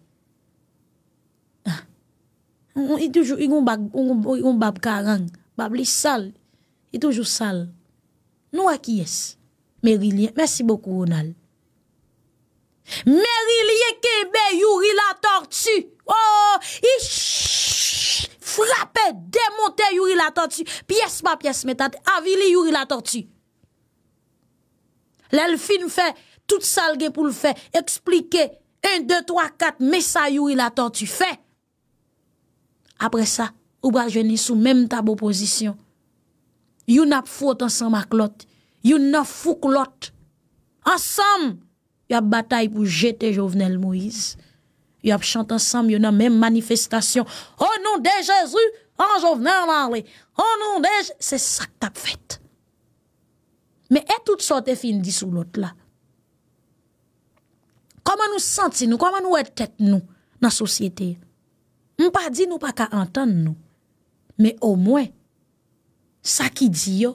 Yon bab karang, bab li sal, yon toujou sal. Nou ak yes, merilye, mersi bokou Ronald. Merilye kebe yuri la tortu, oh, ish, frape, demote yuri la tortu, piyes pa piyes metate, avili yuri la tortu. Le l fin fe, tout sal gen pou l fe, explike, un, deux, trois, quatre, me sa yuri la tortu, fe. apre sa, ou ba jeni sou mèm tabo posisyon. Yon ap fote ansanma klot, yon ap fote klot, ansanm, yon ap batay pou jete jovenel Moïse, yon ap chante ansanm, yon ap mèm manifestasyon, o nou de Jezou, an jovenel anre, o nou de Jezou, se sak tap fete. Me e tout sa te fin disou lot la. Koman nou senti nou, koman nou etet nou, nan sosyete yon? Mpa di nou pa ka antan nou. Me o mwen, sa ki di yo,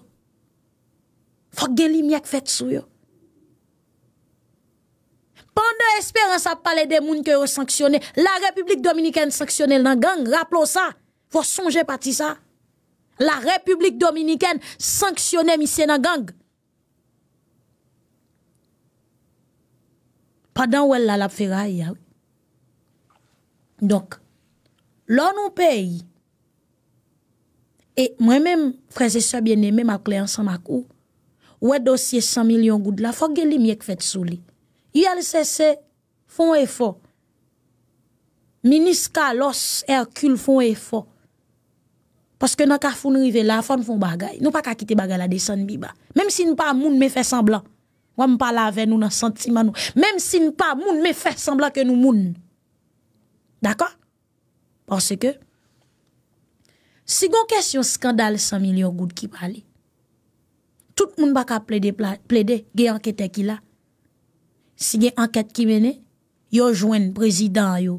fok gen li myak fet sou yo. Pande esperan sa pale de moun ke yo sanksyone, la Republik Dominikèn sanksyone nan gang, rapplo sa, fok sonje pati sa. La Republik Dominikèn sanksyone misye nan gang. Padan wèl la lap fè ray, yow. Dok, Lò nou peyi. E mwen menm freze sebyen ne menm ak le ansan mak ou. Ou e dosye 100 milyon goud la. Fok gen li mi ek fet sou li. Y al sese fon e fon. Minis ka los herkul fon e fon. Poske nan ka fon nou ive la, fon fon bagay. Nou pa ka kite bagay la desan mi ba. Mem si nou pa moun me fe semblan. Wèm pa la ve nou nan sentiman nou. Mem si nou pa moun me fe semblan ke nou moun. Daka? Daka? Pansè ke, si gon kèsyon skandal 100 milyon gout ki pali, tout moun baka plède, ge anketè ki la. Si gen anketè ki mène, yo jwen prezidant yo,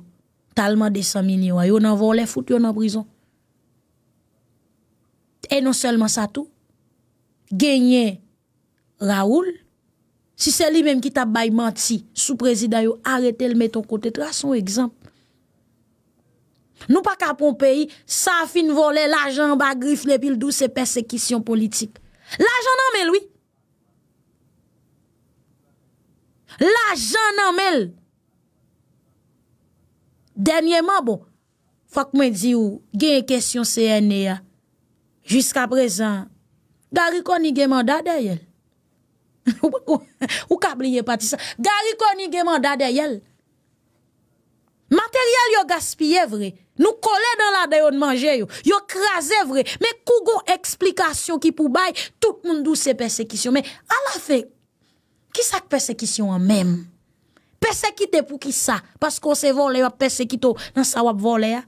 talman de 100 milyon, yo nan volè foute, yo nan brison. E non sèlman sa tout, genye Raoul, si sè li mèm ki tabay manti, sou prezidant yo, arètè lè mè ton kote, tra son ekzamp. Nou pa kapon peyi, sa fin vole la jan ba grifne pil dou se persekisyon politik. La jan nan mel, oui. La jan nan mel. Denye man bon, fok mwen di ou, gen yon kesyon CNE ya, jiska prezan, gari koni gen manda deyel. Ou kabliye pati sa, gari koni gen manda deyel. Materyal yo gaspye vrej. Nous collons dans la dayon manger yo. Yo crasé vrai. Mais kougon explication qui pou bay, tout le monde dou se persécution mais à la fin qui que persécution en même Persécuté pour qui ça Parce qu'on se volé ou persécuté dans ça vole volé. Hein?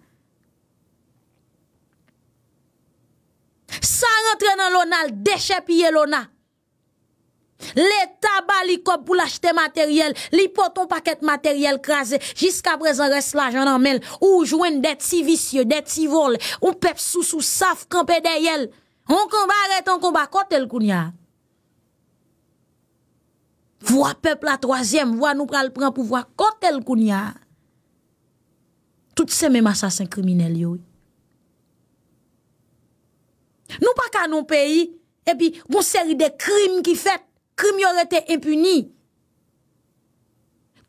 Ça rentre dans l'onal, déchets l'ona. Le taba li kop pou l'achete materyel, li poton paket materyel krasen, jiska prezen res la janan men, ou jwen det si visye, det si vol, ou pep sou sou saf kampè de yel. On komba, arèt, on komba, kote l'kunyar. Vwa pep la troasyem, vwa nou pral pran pou vwa kote l'kunyar. Tout se men masasen krimine li yoy. Nou pa kanon peyi, epi, moun seri de krim ki fèt, Krim yo rete impuni.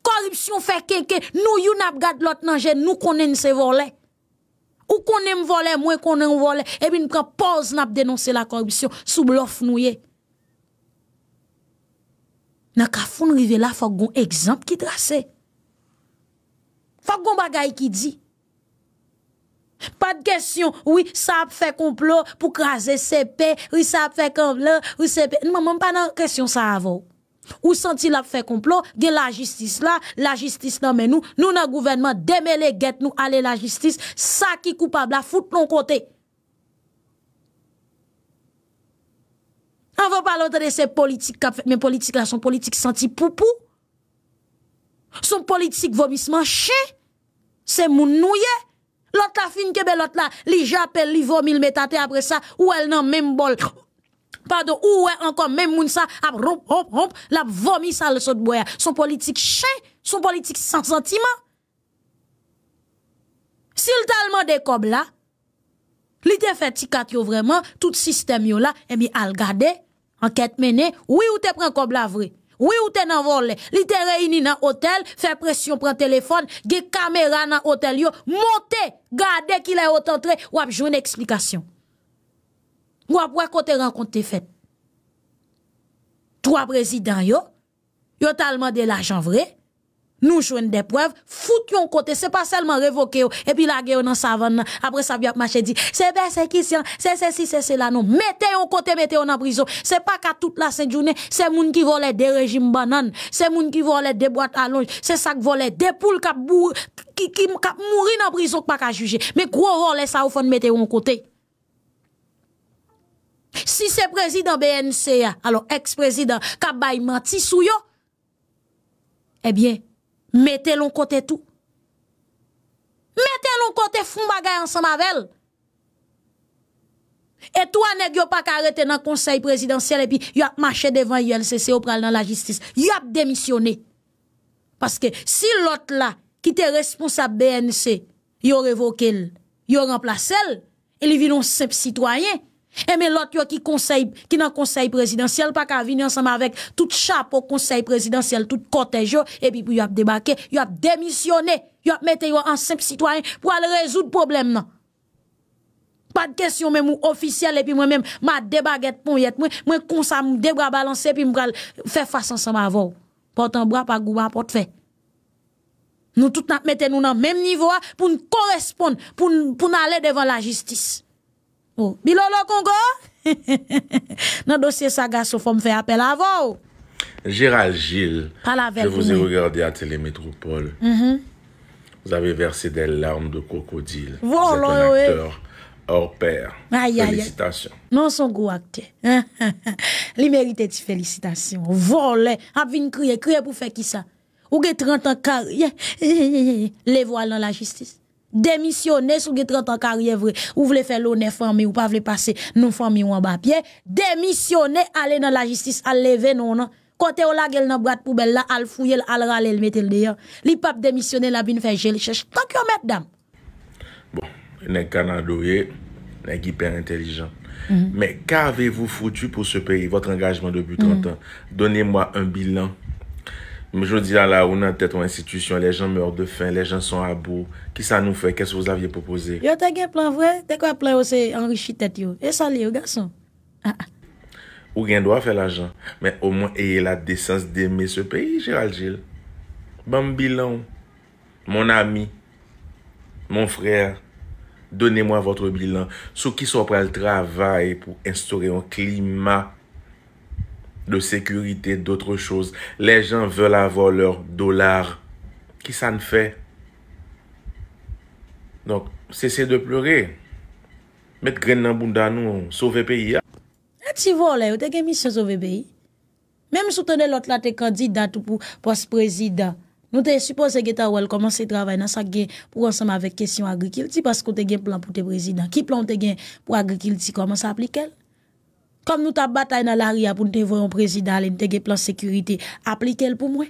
Korupsyon fe kenken, nou yon ap gad lot nanjen nou konen se volen. Ou konen volen, mwen konen volen, ebi nou prepoz nap denonse la korupsyon sou blof nou ye. Naka fon rive la fok gon ekzamp ki trase. Fok gon bagay ki di. Pa de kèsyon, wè sa ap fè komplo pou krasè sepe, wè sa ap fè komplo, wè sepe. Mè mèm pa nan kèsyon sa avò. Ou santi la ap fè komplo, gen la jistis la, la jistis nan men nou, nou nan gouvenman demè le get nou ale la jistis, sa ki koupab la, foute l'on kote. An vè palote de se politik kap fè, men politik la, son politik santi poupou. Son politik vomisman chè, se moun nouye. Lot la fin kebe lot la, li japel, li vomil, metate apre sa, ou el nan menm bol, pardon, ou wè ankon menm moun sa, ap romp, romp, romp, lap vomi sa le sot boya. Son politik chen, son politik san sentiman. Si l talman de kob la, li te feti kat yo vreman, tout sistem yo la, e mi al gade, anket mene, wè ou te pren kob la vreye. Oui, ou t'es dans vol. Li t'es réuni dans hôtel, fait pression, prend téléphone, gè caméra dans hôtel yo, montez, gardez qu'il est autant entré, ou a une explication. Ou a pour vous rencontre fait. Trois présidents yo, yo tellement de l'argent vrai, nous jouons des preuves, foutons côté, c'est pas seulement révoquer, et puis la guerre dans savane, après ça, bien marché dit, c'est bien, c'est qui, c'est ceci, c'est cela, non. Mettez en côté, mettez en prison. C'est pas qu'à toute la sainte journée, c'est moun qui volait des régimes bananes, c'est moun qui volait des boîtes à longe, c'est ça qui volait des poules qui mourent qui, qui, mourir dans prison, pas qu'à juger. Mais gros volet, ça, au fond, mettez en côté. Si c'est président BNCA, alors ex-président, qui a menti sous yo, eh bien, mettez le l'on côté tout. Mettez le l'on côté fond bagay ensemble avec et toi, nèg peux pas arrêté dans le conseil présidentiel et puis tu a marché devant l'ULCC au pral dans la justice. Tu a démissionné. Parce que si l'autre là, qui était responsable BNC, évoqué révoqué, a remplacé, il vit un simple citoyen. e men lot yo ki konsey ki nan konsey prezidansyel pak avini ansama vek tout cha po konsey prezidansyel tout kotejo epi pou yo ap debake yo ap demisyone yo ap mete yo an semp sitwayen pou al rezoud problem nan pad kesyon men mou ofisyel epi mwen men mwa debaget pon yet mwen konsey mou debra balanse epi mwen mwa fe fas ansama avon pot an bra pa gouba pot fe nou tout nat mete nou nan menm nivou pou n koresponde pou n ale devan la jistis Oh. Bilolo Congo? Dans dossier saga, il faut me faire appel à vous. Gérald Gilles, je vous ai regardé à Télémétropole. Mm-hmm. Vous avez versé des larmes de crocodile. Voilà, vous êtes oh, un acteur hors pair. félicitations. Non, son goût acteur. Il mérite de félicitations. Volé. A crier, crier pour faire qui ça? Ou avez 30 ans carrière. Les voiles dans la justice. Démissionner sous vous 30 ans carrière vrai. Ou voulez faire l'honneur famille ou pas voulez passer non famille en bas pied. Démissionner, aller dans la justice, aller lever non non. Côté ou la gueule dans bras poubelle là, al fouiller, al râler, le mettre dehors. Li pap démissionner la bine faire gel cherche. Tant que Madame Bon, les est canadien hyper intelligent Mm -hmm. Mais qu'avez-vous foutu pour ce pays, votre engagement depuis 30 mhm. ans Donnez-moi un bilan Me jodi la la ou nan tèt an institisyon, lè jan mè or de fèn, lè jan son abou. Ki sa nou fè, kè se vous aviez proposé? Yo te gen plan vwè? Te kwa plan ou se enri chi tèt yo? E sali ou gason? Ah, ah. Ou gen do a fè l'ajan, men ou mwen eye la desens dèmè se peyi, Gérald Gilles. Ban bilan, mon ami, mon frè, donè mwen vwotre bilan. Sou ki so prel travay pou instore yon klima. de sekurite, d'otre chouz. Le jen vel avor lor dolar. Ki sa n fe? Donk, sese de pleure. Met kren nan bunda nou, souve peyi ya. Et si vo le, ou te gen mis souve peyi? Mem sou tene lot la te kandidat ou pou pos prezidat. Nou te suppose ge ta ou el komanse travay nan sa gen pou ansama avek kesyon agrikilti pas kon te gen plan pou te prezidat. Ki plan te gen pou agrikilti komanse aplike el? Kom nou ta batay nan la ria pou nou te voyon prezidale, nou te ge plan sekurite, aplike el pou mwen.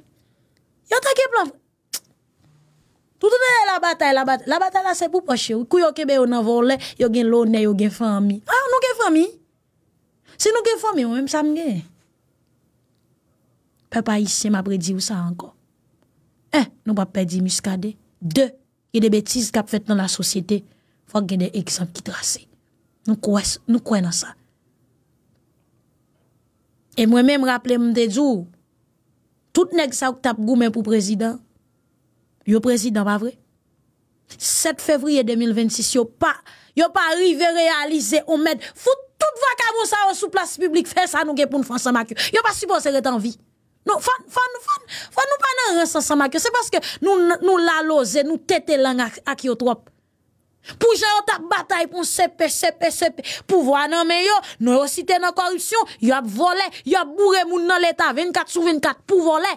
Yon ta ge plan... Toutou de la batay, la batay la se pou poche, kou yo kebe yo nan volen, yo gen lonen, yo gen fami. A, nou gen fami? Se nou gen fami, mwen mèm sa mwen gen. Pe pa isyem apre di ou sa ankon. E, eh, nou pa pe di muskade. De, yon de betis kap fet nan la sosyete, fwa gen de eksem ki trase. Nou kwen nan sa. E mwen men m raple m de djou, tout nek sa wak tap gou men pou prezident, yo prezident pa vre. 7 fevriye 2026, yo pa rive realize omet, foute tout vakavou sa wak sou plas publik, fè sa nou gen pou nou fonsan makyo. Yo pa supose reten vi, nou fonsan makyo, se paske nou laloze, nou tete lang ak yo trop. Pou jayot ap batay pou sepe, sepe, sepe Pou voan nan men yo, nou yo site nan korupsyon Yo ap vole, yo ap bourre moun nan leta 24 sou 24 Pou vole,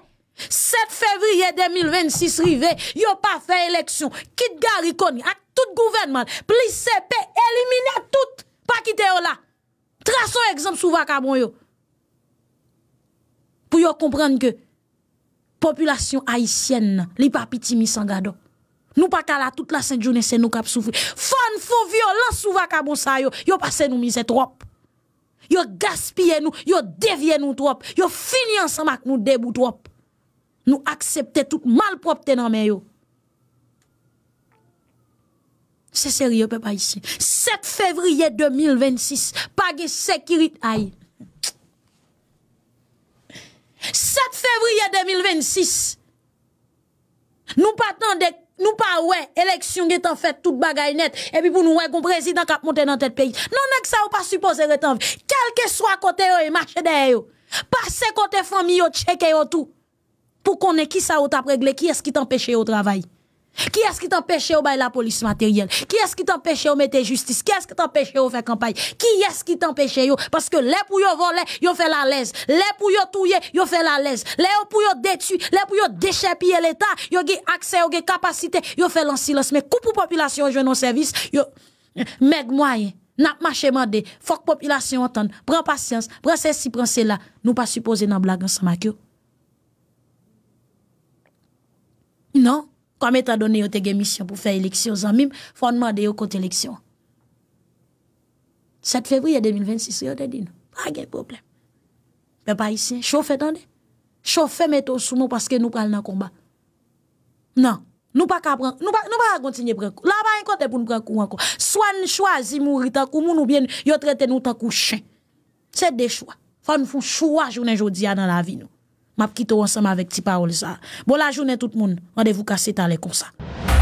7 fevriye 2026 rive Yo pa fe eleksyon, kit ga rikoni ak tout gouvenman Pli sepe, elimine tout, pa kite yo la Trason ekzem sou vakabon yo Pou yo komprende ke Populasyon haisyen nan, li pa piti misangado Nous pas qu'à la toute la sainte journée, c'est nous qui souffert. Fon, faux violence, souvent qu'à bon ça, yo, yo passé nous misé trop. Yo gaspillé nous, yo dévié nous trop. Yo fini ensemble avec nous debout trop. Nous accepter toute malpropreté dans mes yo. C'est sérieux, papa ici. 7 février 2026, pas de sécurité aïe. 7 février 2026, nous partons de nous pas ouais élection qui en fait toute bagaille net et puis pour nous ouais un président qui monte monté dans tête pays non que ça ou pas supposé retombe quel que soit côté et marché derrière passer côté famille yo checker yo tout pour qu'on qui ça ou t'a réglé qui est-ce qui t'empêche au travail qui est-ce qui t'empêche au bail la police matérielle? Qui est-ce qui t'empêche de mettre justice? Qui est-ce qui t'empêche de faire campagne? Qui est-ce qui t'empêche Parce que les pour yo voler, yo fait la laisse. Les pour yo touiller, yo fait la laisse. Les pour yo détruire, les pour yo déchirer l'État, yo ont accès, yo ont capacité, yo fait l'en silence. Mais coup pour population, je non service, yo, meg moyen. N'a marché mandé, faut que population entende. Prends patience, prends ceci, prends cela. Nous pas supposé dans blague ensemble Non. Kwa mè ta donè yo te gen misyon pou fè eleksyon zanmim, fon mè de yo kont eleksyon. 7 fevriye 2026 yo te din. Pagè problem. Mè pa isyen, chow fè tande. Chow fè mè tou sou mou paske nou pral nan komba. Nan, nou pa ka pran, nou pa ka kontinye pran kou. La ba yon kontè pou nou pran kou an kon. Swa n chwa zi mou ritakou, mou nou bien yo tretè nou takou chen. Tse de chwa. Fwa nou fwa chwa jounen jodi ya nan la vi nou. mapkito wansama vek ti paol sa. Bo la jounen tout moun, wade vou kase ta le konsa.